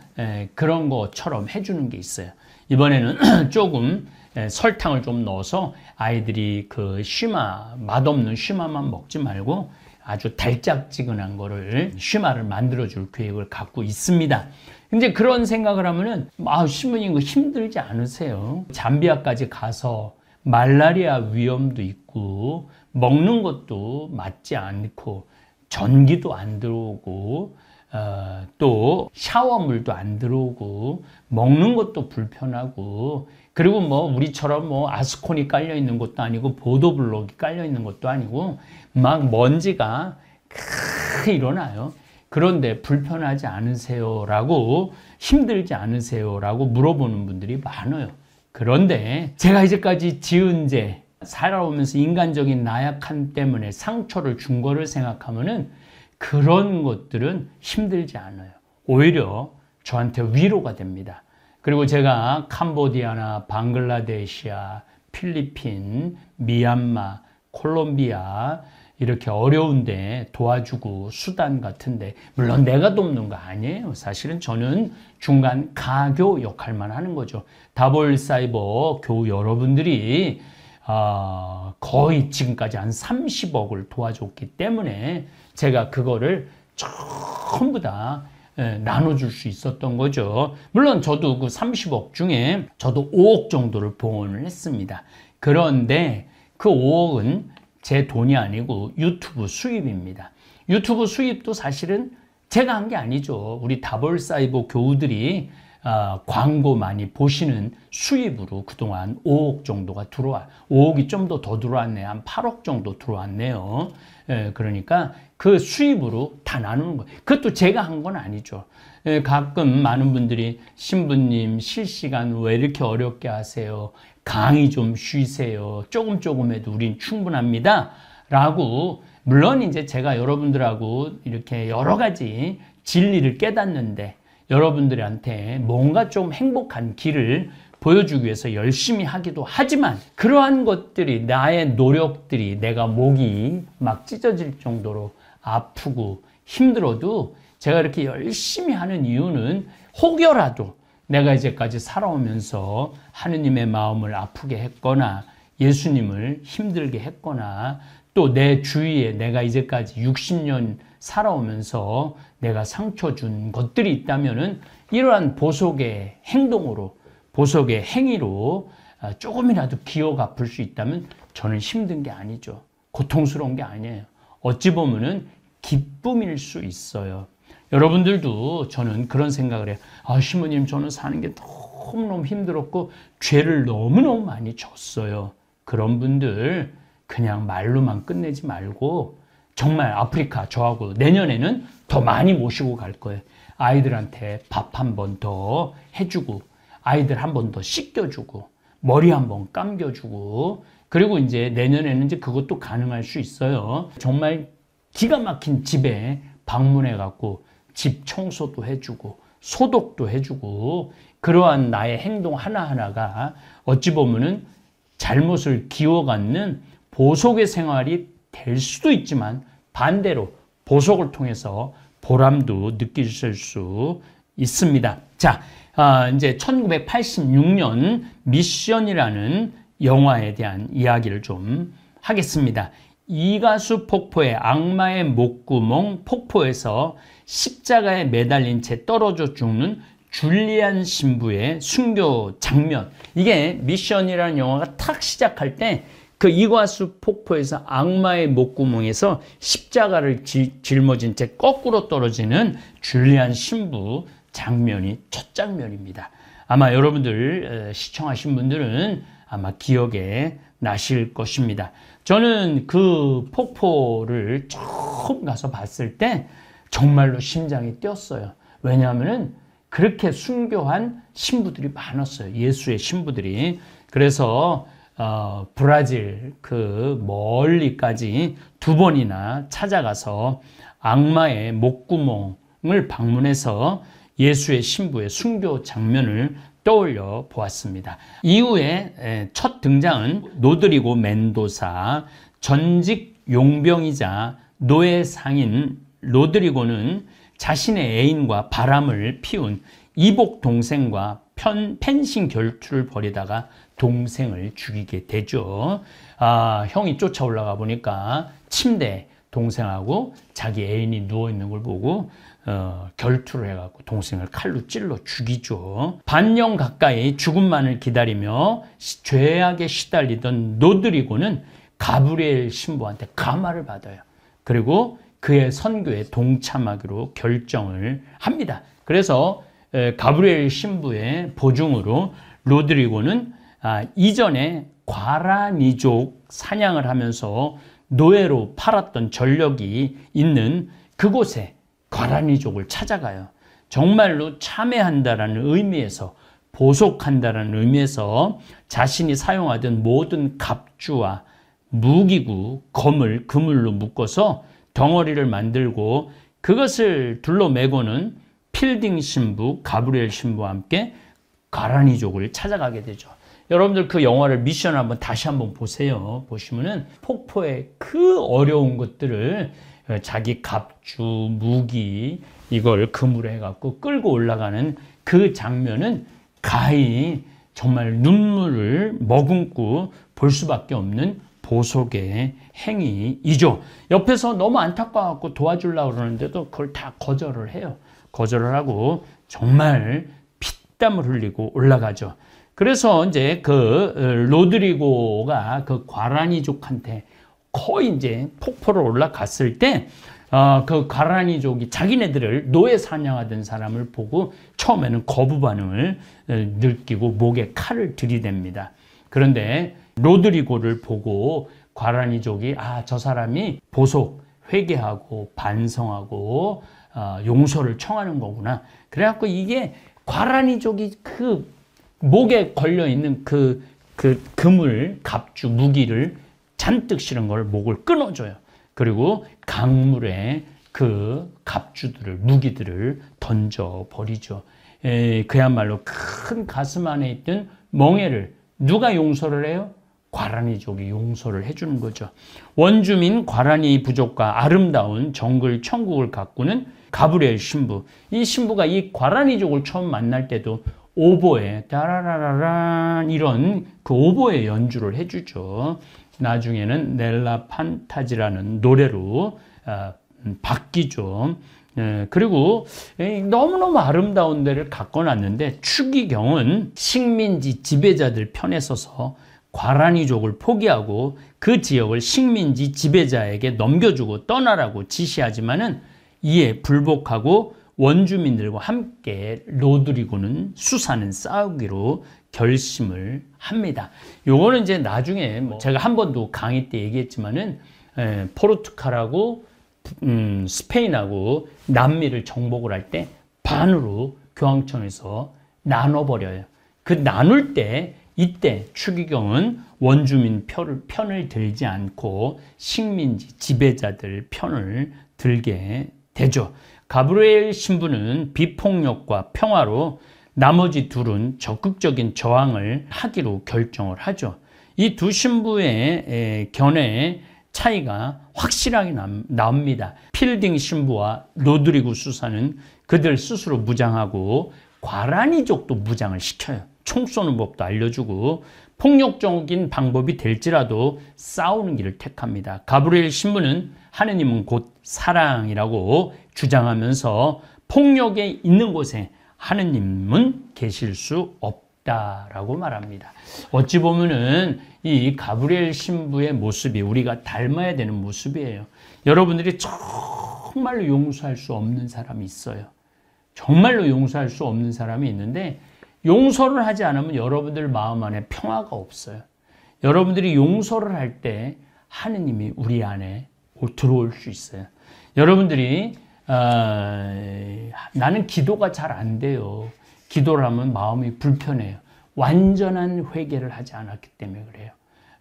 그런 것처럼 해주는 게 있어요. 이번에는 (clears throat) 조금 설탕을 좀 넣어서 아이들이 그 쉬마 맛없는 쉬마만 먹지 말고 아주 달짝지근한 거를 쉬마를 만들어 줄 계획을 갖고 있습니다. 근데 그런 생각을 하면은 아 신부님 그 힘들지 않으세요? 잠비아까지 가서 말라리아 위험도 있고 먹는 것도 맞지 않고 전기도 안 들어오고 어, 또 샤워물도 안 들어오고 먹는 것도 불편하고 그리고 뭐 우리처럼 뭐 아스콘이 깔려 있는 것도 아니고 보도블록이 깔려 있는 것도 아니고 막 먼지가 크게 일어나요. 그런데 불편하지 않으세요라고 힘들지 않으세요라고 물어보는 분들이 많아요. 그런데 제가 이제까지 지은 죄 살아오면서 인간적인 나약함 때문에 상처를 준 거를 생각하면은 그런 것들은 힘들지 않아요. 오히려 저한테 위로가 됩니다. 그리고 제가 캄보디아나 방글라데시아, 필리핀, 미얀마, 콜롬비아 이렇게 어려운데 도와주고 수단 같은데 물론 내가 돕는 거 아니에요. 사실은 저는 중간 가교 역할만 하는 거죠. 다볼 사이버 교우 여러분들이 어, 거의 지금까지 한 30억을 도와줬기 때문에 제가 그거를 전부 다 예, 나눠줄 수 있었던 거죠. 물론 저도 그 30억 중에 저도 5억 정도를 봉헌을 했습니다. 그런데 그 5억은 제 돈이 아니고 유튜브 수입입니다. 유튜브 수입도 사실은 제가 한 게 아니죠. 우리 다벌사이버 교우들이 어, 광고 많이 보시는 수입으로 그동안 5억 정도가 들어와 5억이 좀 더 더 들어왔네 한 8억 정도 들어왔네요 예, 그러니까 그 수입으로 다 나누는 거예요 그것도 제가 한 건 아니죠 예, 가끔 많은 분들이 신부님 실시간 왜 이렇게 어렵게 하세요 강의 좀 쉬세요 조금 조금 해도 우린 충분합니다 라고 물론 이제 제가 여러분들하고 이렇게 여러 가지 진리를 깨닫는데 여러분들한테 뭔가 좀 행복한 길을 보여주기 위해서 열심히 하기도 하지만 그러한 것들이 나의 노력들이 내가 목이 막 찢어질 정도로 아프고 힘들어도 제가 이렇게 열심히 하는 이유는 혹여라도 내가 이제까지 살아오면서 하느님의 마음을 아프게 했거나 예수님을 힘들게 했거나 또 내 주위에 내가 이제까지 60년 살아오면서 내가 상처 준 것들이 있다면은 이러한 보석의 행동으로 보석의 행위로 아, 조금이라도 기어 갚을 수 있다면 저는 힘든 게 아니죠. 고통스러운 게 아니에요. 어찌 보면은 기쁨일 수 있어요. 여러분들도 저는 그런 생각을 해요. 아, 시모님, 저는 사는 게 너무너무 힘들었고, 죄를 너무너무 많이 졌어요. 그런 분들, 그냥 말로만 끝내지 말고, 정말 아프리카 저하고 내년에는 더 많이 모시고 갈 거예요. 아이들한테 밥 한 번 더 해주고 아이들 한 번 더 씻겨주고 머리 한 번 감겨주고 그리고 이제 내년에는 이제 그것도 가능할 수 있어요. 정말 기가 막힌 집에 방문해 갖고 집 청소도 해주고 소독도 해주고 그러한 나의 행동 하나하나가 어찌 보면은 잘못을 기워갖는 보속의 생활이 될 수도 있지만 반대로 보석을 통해서 보람도 느끼실 수 있습니다. 자, 아, 이제 1986년 미션이라는 영화에 대한 이야기를 좀 하겠습니다. 이가수 폭포의 악마의 목구멍 폭포에서 십자가에 매달린 채 떨어져 죽는 줄리안 신부의 순교 장면. 이게 미션이라는 영화가 탁 시작할 때그 이과수 폭포에서 악마의 목구멍에서 십자가를 지, 짊어진 채 거꾸로 떨어지는 줄리안 신부 장면이 첫 장면입니다. 아마 여러분들 시청하신 분들은 아마 기억에 나실 것입니다. 저는 그 폭포를 처음 가서 봤을 때 정말로 심장이 뛰었어요. 왜냐하면 그렇게 순교한 신부들이 많았어요. 예수의 신부들이. 그래서 어, 브라질 그 멀리까지 두 번이나 찾아가서 악마의 목구멍을 방문해서 예수의 신부의 순교 장면을 떠올려 보았습니다. 이후에 첫 등장은 노드리고 멘도사 전직 용병이자 노예 상인 로드리고는 자신의 애인과 바람을 피운 이복 동생과 펜싱 결투를 벌이다가 동생을 죽이게 되죠. 아, 형이 쫓아 올라가 보니까 침대 동생하고 자기 애인이 누워 있는 걸 보고 어, 결투를 해갖고 동생을 칼로 찔러 죽이죠. 반년 가까이 죽음만을 기다리며 죄악에 시달리던 노드리고는 가브리엘 신부한테 가마를 받아요. 그리고 그의 선교에 동참하기로 결정을 합니다. 그래서 가브리엘 신부의 보증으로 로드리고는 아, 이전에 과라니족 사냥을 하면서 노예로 팔았던 전력이 있는 그곳에 과라니족을 찾아가요. 정말로 참회한다라는 의미에서 보속한다라는 의미에서 자신이 사용하던 모든 갑주와 무기구, 검을 그물로 묶어서 덩어리를 만들고 그것을 둘러매고는 필딩 신부, 가브리엘 신부와 함께 가라니족을 찾아가게 되죠. 여러분들 그 영화를 미션 한번 다시 한번 보세요. 보시면은 폭포의 그 어려운 것들을 어, 자기 갑주, 무기 이걸 금으로 해갖고 끌고 올라가는 그 장면은 가히 정말 눈물을 머금고 볼 수밖에 없는 보속의 행위이죠. 옆에서 너무 안타까워갖고 도와주려고 그러는데도 그걸 다 거절을 해요. 거절을 하고 정말 피땀을 흘리고 올라가죠. 그래서 이제 그 어, 로드리고가 그 과라니족한테 거의 이제 폭포로 올라갔을 때, 어, 그과라니족이 자기네들을 노예 사냥하던 사람을 보고 처음에는 거부 반응을 어, 느끼고 목에 칼을 들이댑니다. 그런데 로드리고를 보고 과라니족이 아, 저 사람이 보속, 회개하고 반성하고 어, 용서를 청하는 거구나. 그래갖고 이게 과라니족이 그 목에 걸려 있는 그, 그 금을, 갑주, 무기를 잔뜩 실은 걸 목을 끊어줘요. 그리고 강물에 그 갑주들을, 무기들을 던져버리죠. 에, 그야말로 큰 가슴 안에 있던 멍해를 누가 용서를 해요? 과란이족이 용서를 해주는 거죠. 원주민 과란이 부족과 아름다운 정글 천국을 가꾸는 가브리엘 신부. 이 신부가 이 과란이족을 처음 만날 때도 오보에 따라라라란 이런 그 오보에 연주를 해주죠. 나중에는 넬라 판타지라는 노래로 아, 음, 바뀌죠. 예, 그리고 너무너무 아름다운 데를 가꿔놨는데 추기경은 식민지 지배자들 편에 서서 과란이족을 포기하고 그 지역을 식민지 지배자에게 넘겨주고 떠나라고 지시하지만은 이에 불복하고 원주민들과 함께 로드리고는 수사는 싸우기로 결심을 합니다. 요거는 이제 나중에 뭐 제가 한 번도 강의 때 얘기했지만은 에, 예, 포르투갈하고 음, 스페인하고 남미를 정복을 할 때 반으로 교황청에서 나눠버려요. 그 나눌 때 이때 추기경은 원주민 편을, 편을 들지 않고 식민지 지배자들 편을 들게 되죠. 가브리엘 신부는 비폭력과 평화로 나머지 둘은 적극적인 저항을 하기로 결정을 하죠. 이 두 신부의 견해에 차이가 확실하게 나옵니다. 필딩 신부와 로드리구 수사는 그들 스스로 무장하고 과라니족도 무장을 시켜요. 총 쏘는 법도 알려주고 폭력적인 방법이 될지라도 싸우는 길을 택합니다. 가브리엘 신부는 하느님은 곧 사랑이라고 주장하면서 폭력에 있는 곳에 하느님은 계실 수 없다라고 말합니다. 어찌 보면은 이 가브리엘 신부의 모습이 우리가 닮아야 되는 모습이에요. 여러분들이 정말로 용서할 수 없는 사람이 있어요. 정말로 용서할 수 없는 사람이 있는데 용서를 하지 않으면 여러분들 마음 안에 평화가 없어요. 여러분들이 용서를 할 때 하느님이 우리 안에 들어올 수 있어요. 여러분들이 아, 나는 기도가 잘 안 돼요. 기도를 하면 마음이 불편해요. 완전한 회개를 하지 않았기 때문에 그래요.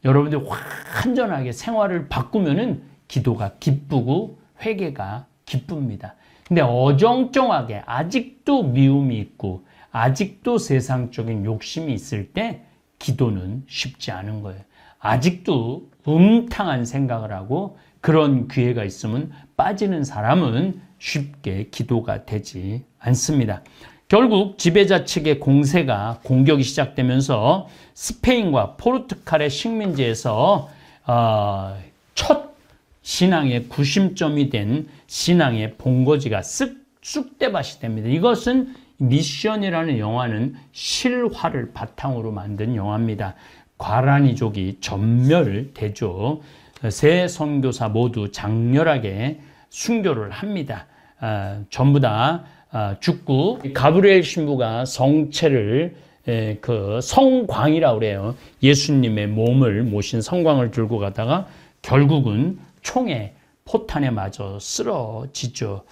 여러분들 완전하게 생활을 바꾸면은 기도가 기쁘고 회개가 기쁩니다. 근데 어정쩡하게 아직도 미움이 있고 아직도 세상적인 욕심이 있을 때 기도는 쉽지 않은 거예요. 아직도 음탕한 생각을 하고 그런 기회가 있으면 빠지는 사람은 쉽게 기도가 되지 않습니다. 결국 지배자 측의 공세가 공격이 시작되면서 스페인과 포르투갈의 식민지에서 어, 첫 신앙의 구심점이 된 신앙의 본거지가 쓱 쑥대밭이 됩니다. 이것은 미션이라는 영화는 실화를 바탕으로 만든 영화입니다. 과란이족이 전멸을 죠세 선교사 모두 장렬하게 순교를 합니다. 아, 전부 다 아, 죽고 가브리엘 신부가 성체를 예, 그 성광이라고 그래요. 예수님의 몸을 모신 성광을 들고 가다가 결국은 총에 포탄에 맞아 쓰러지죠.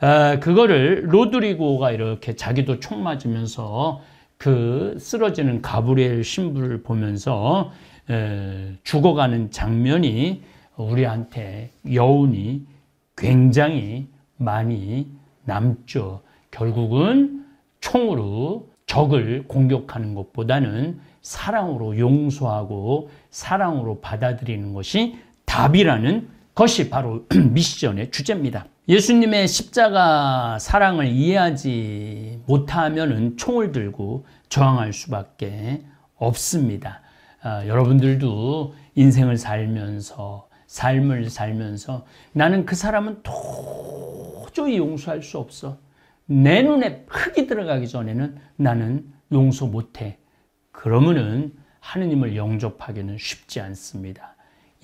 아, 그거를 로드리고가 이렇게 자기도 총 맞으면서 그 쓰러지는 가브리엘 신부를 보면서 예, 죽어가는 장면이 우리한테 여운이 굉장히 많이 남죠. 결국은 총으로 적을 공격하는 것보다는 사랑으로 용서하고 사랑으로 받아들이는 것이 답이라는 것이 바로 (clears throat) 미션의 주제입니다. 예수님의 십자가 사랑을 이해하지 못하면 총을 들고 저항할 수밖에 없습니다. 아, 여러분들도 인생을 살면서 삶을 살면서 나는 그 사람은 철저히 용서할 수 없어. 내 눈에 흙이 들어가기 전에는 나는 용서 못해. 그러면은 하느님을 영접하기는 쉽지 않습니다.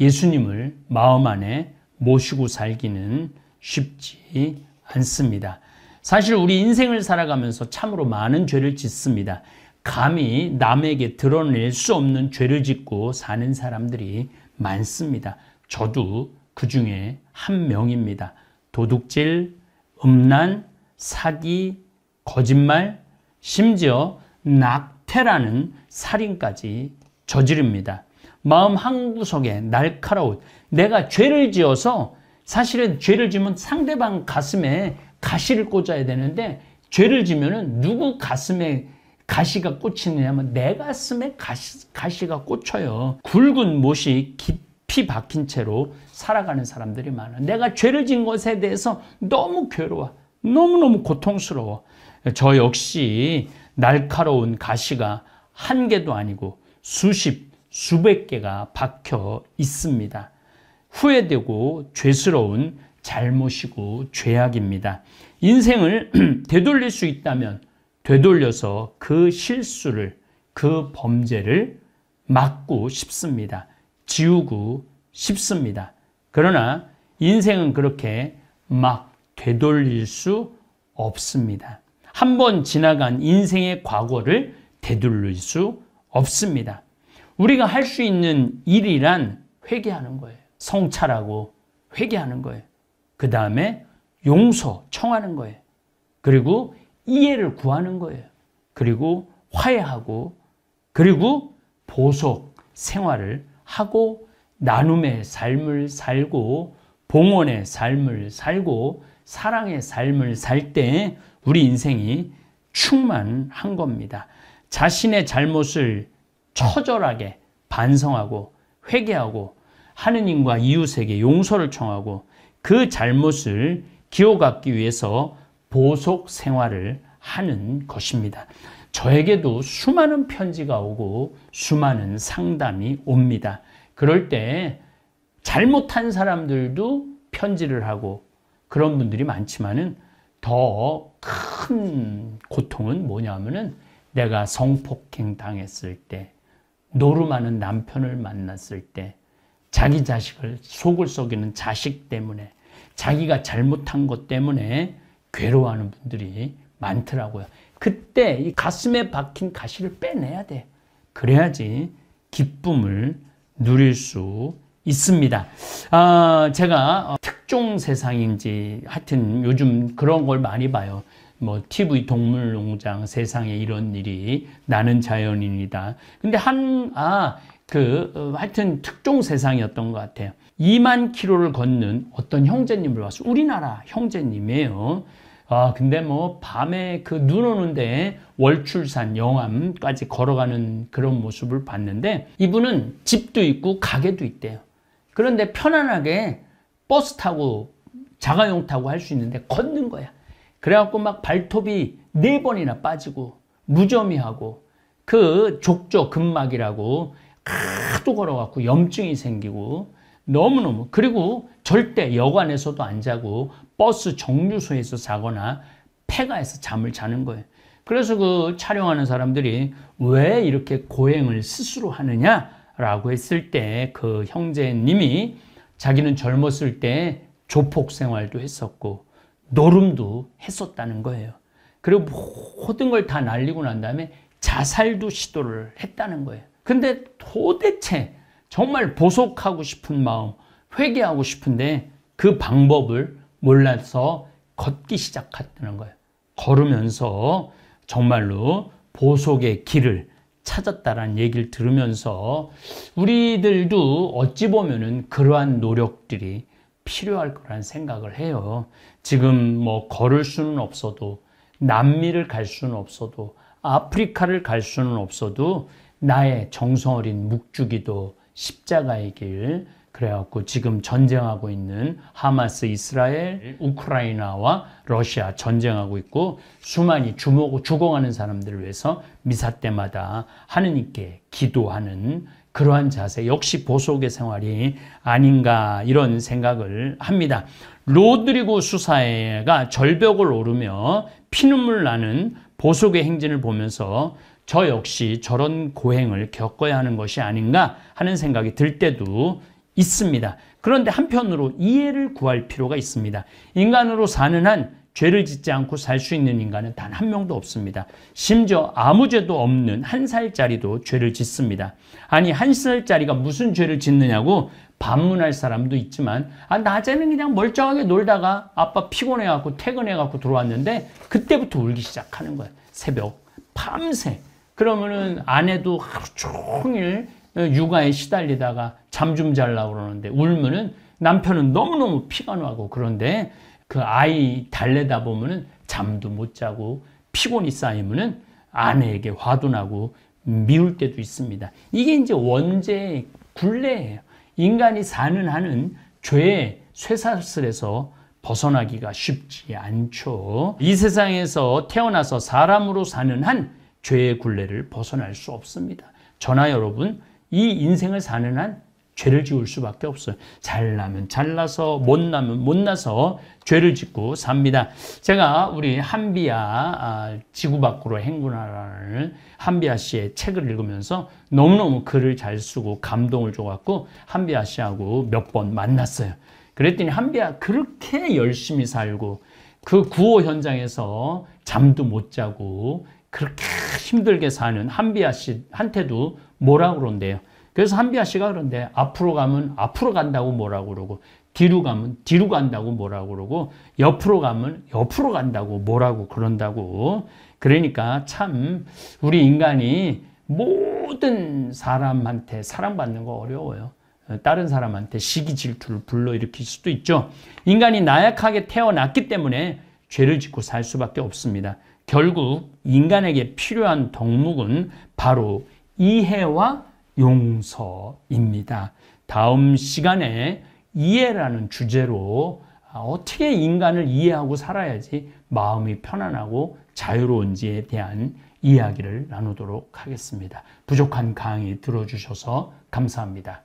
예수님을 마음 안에 모시고 살기는 쉽지 않습니다. 사실 우리 인생을 살아가면서 참으로 많은 죄를 짓습니다. 감히 남에게 드러낼 수 없는 죄를 짓고 사는 사람들이 많습니다. 저도 그 중에 한 명입니다. 도둑질, 음란, 사기, 거짓말, 심지어 낙태라는 살인까지 저지릅니다. 마음 한구석에 날카로운 내가 죄를 지어서 사실은 죄를 지면 상대방 가슴에 가시를 꽂아야 되는데 죄를 지면은 누구 가슴에 가시가 꽂히느냐면 내 가슴에 가시, 가시가 꽂혀요. 굵은 못이 깃피 박힌 채로 살아가는 사람들이 많아. 내가 죄를 진 것에 대해서 너무 괴로워. 너무너무 고통스러워. 저 역시 날카로운 가시가 한 개도 아니고 수십, 수백 개가 박혀 있습니다. 후회되고 죄스러운 잘못이고 죄악입니다. 인생을 (clears throat) 되돌릴 수 있다면 되돌려서 그 실수를, 그 범죄를 막고 싶습니다. 지우고 싶습니다. 그러나 인생은 그렇게 막 되돌릴 수 없습니다. 한 번 지나간 인생의 과거를 되돌릴 수 없습니다. 우리가 할 수 있는 일이란 회개하는 거예요. 성찰하고 회개하는 거예요. 그 다음에 용서 청하는 거예요. 그리고 이해를 구하는 거예요. 그리고 화해하고 그리고 보석 생활을 하고 나눔의 삶을 살고 봉헌의 삶을 살고 사랑의 삶을 살 때 우리 인생이 충만한 겁니다. 자신의 잘못을 처절하게 반성하고 회개하고 하느님과 이웃에게 용서를 청하고 그 잘못을 기호받기 위해서 보속 생활을 하는 것입니다. 저에게도 수많은 편지가 오고 수많은 상담이 옵니다. 그럴 때 잘못한 사람들도 편지를 하고 그런 분들이 많지만은 더 큰 고통은 뭐냐면은 내가 성폭행 당했을 때, 노름하는 남편을 만났을 때, 자기 자식을 속을 썩이는 자식 때문에, 자기가 잘못한 것 때문에 괴로워하는 분들이 많더라고요. 그때 이 가슴에 박힌 가시를 빼내야 돼. 그래야지 기쁨을 누릴 수 있습니다. 아, 제가 어, 특종 세상인지 하여튼 요즘 그런 걸 많이 봐요. 뭐 TV 동물농장 세상에 이런 일이 나는 자연인이다. 근데 한, 아, 그, 어, 하여튼 특종 세상이었던 것 같아요. 2만 키로를 걷는 어떤 형제님을 봤어 우리나라 형제님이에요. 아, 근데 뭐 밤에 그 눈 오는데 월출산, 영암까지 걸어가는 그런 모습을 봤는데 이분은 집도 있고 가게도 있대요. 그런데 편안하게 버스 타고 자가용 타고 할 수 있는데 걷는 거야. 그래갖고 막 발톱이 네 번이나 빠지고 무좀이하고 그 족저 근막이라고 하도 걸어갖고 염증이 생기고 너무너무 그리고 절대 여관에서도 안 자고 버스 정류소에서 자거나 폐가에서 잠을 자는 거예요. 그래서 그 촬영하는 사람들이 왜 이렇게 고행을 스스로 하느냐라고 했을 때 그 형제님이 자기는 젊었을 때 조폭 생활도 했었고 노름도 했었다는 거예요. 그리고 모든 걸 다 날리고 난 다음에 자살도 시도를 했다는 거예요. 근데 도대체 정말 보속하고 싶은 마음, 회개하고 싶은데 그 방법을 몰라서 걷기 시작했다는 거예요. 걸으면서 정말로 보속의 길을 찾았다라는 얘기를 들으면서 우리들도 어찌 보면은 그러한 노력들이 필요할 거란 생각을 해요. 지금 뭐 걸을 수는 없어도 남미를 갈 수는 없어도 아프리카를 갈 수는 없어도 나의 정성어린 묵주기도 십자가의 길 그래갖고 지금 전쟁하고 있는 하마스 이스라엘, 네. 우크라이나와 러시아 전쟁하고 있고 수많이 주목, 고 주공하는 사람들을 위해서 미사 때마다 하느님께 기도하는 그러한 자세 역시 보석의 생활이 아닌가 이런 생각을 합니다. 로드리고 수사가 절벽을 오르며 피눈물 나는 보석의 행진을 보면서 저 역시 저런 고행을 겪어야 하는 것이 아닌가 하는 생각이 들 때도 있습니다. 그런데 한편으로 이해를 구할 필요가 있습니다. 인간으로 사는 한 죄를 짓지 않고 살 수 있는 인간은 단 한 명도 없습니다. 심지어 아무 죄도 없는 한 살짜리도 죄를 짓습니다. 아니 한 살짜리가 무슨 죄를 짓느냐고 반문할 사람도 있지만 아 낮에는 그냥 멀쩡하게 놀다가 아빠 피곤해갖고 퇴근해갖고 들어왔는데 그때부터 울기 시작하는 거예요. 새벽 밤새 그러면은 아내도 하루 종일 어, 육아에 시달리다가 잠 좀 잘라 그러는데 울면은 남편은 너무너무 피가 나고 그런데 그 아이 달래다 보면은 잠도 못 자고 피곤이 쌓이면은 아내에게 화도 나고 미울 때도 있습니다. 이게 이제 원죄 굴레예요. 인간이 사는 한은 죄의 쇠사슬에서 벗어나기가 쉽지 않죠. 이 세상에서 태어나서 사람으로 사는 한 죄의 굴레를 벗어날 수 없습니다. 저나 여러분 이 인생을 사는 한 죄를 지을 수밖에 없어요. 잘나면 잘나서 못나면 못나서 죄를 짓고 삽니다. 제가 우리 한비야 아, 지구 밖으로 행군하라는 한비야 씨의 책을 읽으면서 너무너무 글을 잘 쓰고 감동을 줘갖고 한비야 씨하고 몇 번 만났어요. 그랬더니 한비야 그렇게 열심히 살고 그 구호 현장에서 잠도 못 자고 그렇게 힘들게 사는 한비아 씨한테도 뭐라고 그런대요. 그래서 한비아 씨가 그런데 앞으로 가면 앞으로 간다고 뭐라고 그러고 뒤로 가면 뒤로 간다고 뭐라고 그러고 옆으로 가면 옆으로 간다고 뭐라고 그런다고 그러니까 참 우리 인간이 모든 사람한테 사랑받는 거 어려워요. 다른 사람한테 시기 질투를 불러일으킬 수도 있죠. 인간이 나약하게 태어났기 때문에 죄를 짓고 살 수밖에 없습니다. 결국 인간에게 필요한 덕목은 바로 이해와 용서입니다. 다음 시간에 이해라는 주제로 어떻게 인간을 이해하고 살아야지 마음이 편안하고 자유로운지에 대한 이야기를 나누도록 하겠습니다. 부족한 강의 들어주셔서 감사합니다.